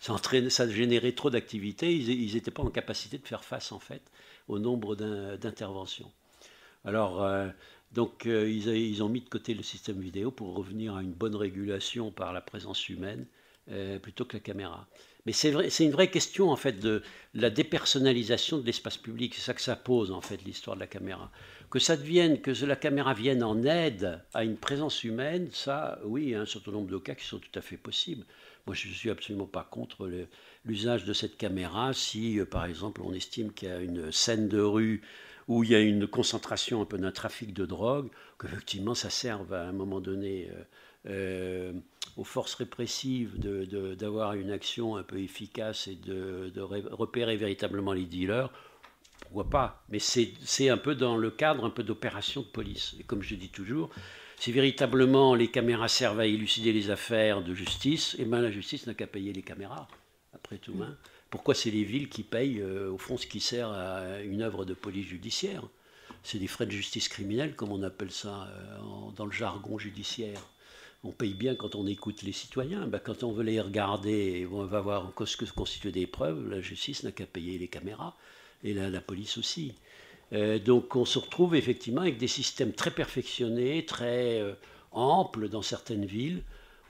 Ça, ça, générait trop d'activités, ils n'étaient pas en capacité de faire face en fait au nombre d'interventions. Alors, donc euh, ils, ont mis de côté le système vidéo pour revenir à une bonne régulation par la présence humaine euh, plutôt que la caméra. Mais c'est une vraie question en fait de la dépersonnalisation de l'espace public. C'est ça que ça pose en fait l'histoire de la caméra. Que ça devienne, que la caméra vienne en aide à une présence humaine, ça, oui, il y a un certain nombre de cas qui sont tout à fait possibles. Moi, je ne suis absolument pas contre l'usage de cette caméra si, euh, par exemple, on estime qu'il y a une scène de rue où il y a une concentration un peu d'un trafic de drogue, qu'effectivement ça serve à un moment donné euh, euh, aux forces répressives d'avoir une action un peu efficace et de, repérer véritablement les dealers, pourquoi pas Mais c'est un peu dans le cadre un peu d'opération de police. Et comme je dis toujours, si véritablement les caméras servent à élucider les affaires de justice, et eh ben, la justice n'a qu'à payer les caméras, après tout. Hein. Mm. Pourquoi c'est les villes qui payent, euh, au fond, ce qui sert à une œuvre de police judiciaire C'est des frais de justice criminelle, comme on appelle ça euh, dans le jargon judiciaire. On paye bien quand on écoute les citoyens. Ben, quand on veut les regarder on va voir ce que constituent des preuves, la justice n'a qu'à payer les caméras et la, police aussi. Euh, donc on se retrouve effectivement avec des systèmes très perfectionnés, très amples dans certaines villes,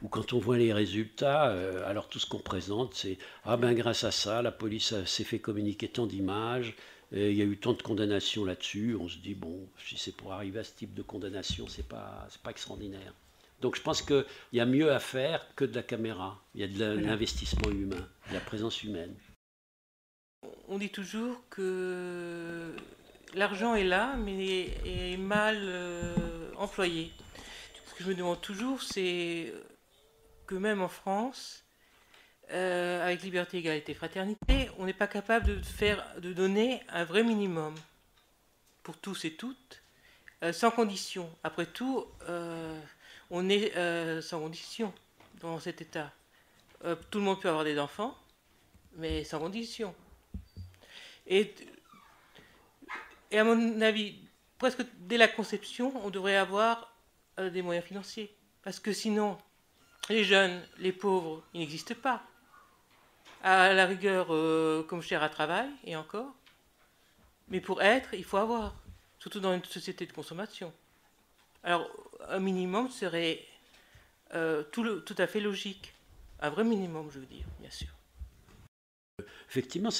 ou quand on voit les résultats, euh, alors tout ce qu'on présente, c'est ah ben grâce à ça, la police s'est fait communiquer tant d'images, il y a eu tant de condamnations là-dessus. On se dit bon, si c'est pour arriver à ce type de condamnation, c'est pas pas extraordinaire. Donc je pense qu'il y a mieux à faire que de la caméra. Il y a de l'investissement humain, de la présence humaine. On dit toujours que l'argent est là, mais est mal euh, employé. Ce que je me demande toujours, c'est même en France, euh, avec liberté, égalité, fraternité, on n'est pas capable de, faire, de donner un vrai minimum pour tous et toutes, euh, sans condition. Après tout, euh, on est sans condition dans cet état. tout le monde peut avoir des enfants, mais sans condition. Et, et à mon avis, presque dès la conception, on devrait avoir des moyens financiers. Parce que sinon, les jeunes, les pauvres, ils n'existent pas. À la rigueur, euh, comme cher à travail, et encore. Mais pour être, il faut avoir, surtout dans une société de consommation. Alors, un minimum serait euh, tout, à fait logique. Un vrai minimum, je veux dire, bien sûr. Effectivement,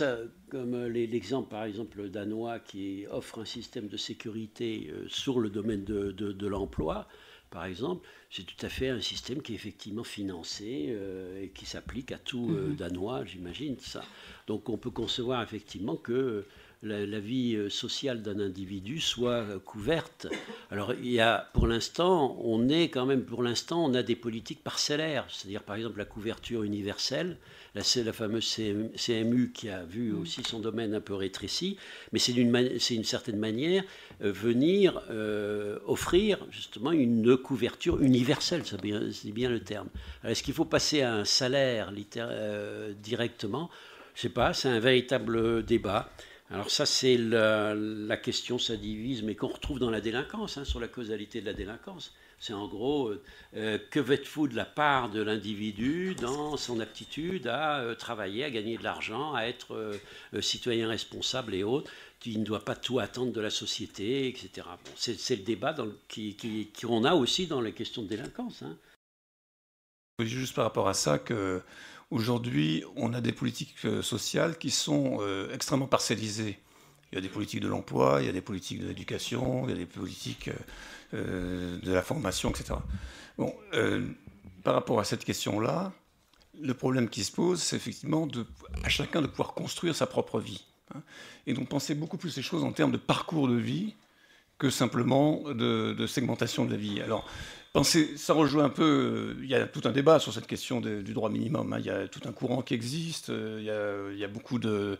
comme euh, l'exemple par exemple danois qui offre un système de sécurité sur le domaine de l'emploi, par exemple, c'est tout à fait un système qui est effectivement financé euh, et qui s'applique à tout euh, mhm. Danois, j'imagine, ça. Donc on peut concevoir effectivement que la, vie euh, sociale d'un individu soit euh, couverte. Alors, il y a, pour l'instant, on est quand même, pour l'instant, on a des politiques parcellaires, c'est-à-dire par exemple la couverture universelle, la, la fameuse CMU qui a vu mm. aussi son domaine un peu rétréci, mais c'est d'une certaine manière euh, venir offrir justement une couverture universelle, c'est bien, le terme. Est-ce qu'il faut passer à un salaire directement Je ne sais pas, c'est un véritable débat. Alors ça, c'est la, question, ça divise, mais qu'on retrouve dans la délinquance, hein, sur la causalité de la délinquance. C'est en gros, euh, euh, que faites-vous de la part de l'individu dans son aptitude à euh, travailler, à gagner de l'argent, à être citoyen responsable et autres, qui ne doit pas tout attendre de la société, etc. c'est le débat qu'on qui, qui, a aussi dans la question de délinquance. Hein. Juste par rapport à ça, que Aujourd'hui, on a des politiques euh, sociales qui sont euh, extrêmement parcellisées. Il y a des politiques de l'emploi, il y a des politiques de l'éducation, il y a des politiques euh, de la formation, etc. Bon, par rapport à cette question-là, le problème qui se pose, c'est effectivement de, à chacun de pouvoir construire sa propre vie. Hein. et donc penser beaucoup plus les choses en termes de parcours de vie que simplement de, de segmentation de la vie. Alors, Pensez, ça rejoint un peu, euh, il y a tout un débat sur cette question du droit minimum, hein. il y a tout un courant qui existe, euh, il y a, beaucoup de,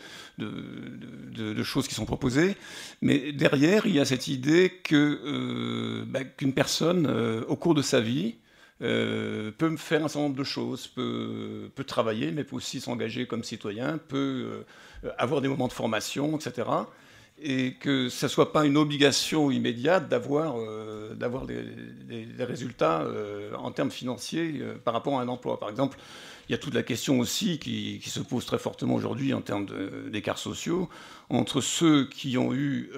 choses qui sont proposées, mais derrière, il y a cette idée que, euh, bah, qu'une personne, au cours de sa vie, peut faire un certain nombre de choses, peut travailler, mais peut aussi s'engager comme citoyen, peut avoir des moments de formation, etc et que ça ne soit pas une obligation immédiate d'avoir euh, des, résultats euh, en termes financiers euh, par rapport à un emploi. Par exemple, il y a toute la question aussi qui, se pose très fortement aujourd'hui en termes d'écarts sociaux entre ceux qui ont, eu,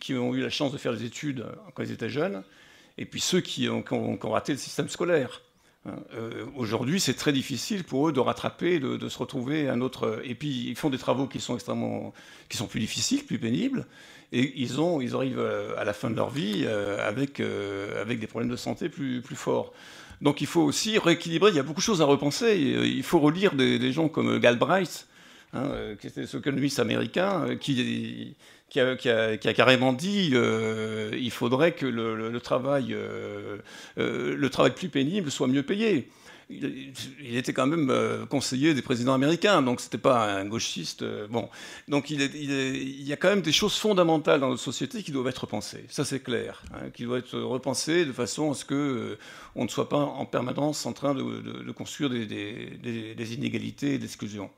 qui ont eu la chance de faire des études quand ils étaient jeunes et puis ceux qui ont raté le système scolaire. Euh, aujourd'hui, c'est très difficile pour eux de rattraper, de, se retrouver un autre. Et puis, ils font des travaux qui sont extrêmement, qui sont plus difficiles, plus pénibles, et ils ont, ils arrivent euh, à la fin de leur vie euh, avec avec des problèmes de santé plus plus forts. Donc, il faut aussi rééquilibrer. Il y a beaucoup de choses à repenser. Il faut relire des, gens comme Galbraith, hein, qui était ce économiste américain, qui qui a, carrément dit qu'il euh, il faudrait que le, travail, euh, euh, le travail plus pénible soit mieux payé. Il, était quand même conseiller des présidents américains, donc c'était pas un gauchiste. bon, donc il, y a quand même des choses fondamentales dans notre société qui doivent être repensées. Ça c'est clair, hein, qui doivent être repensées de façon à ce que on ne soit pas en permanence en train de, construire des, des inégalités et des exclusions.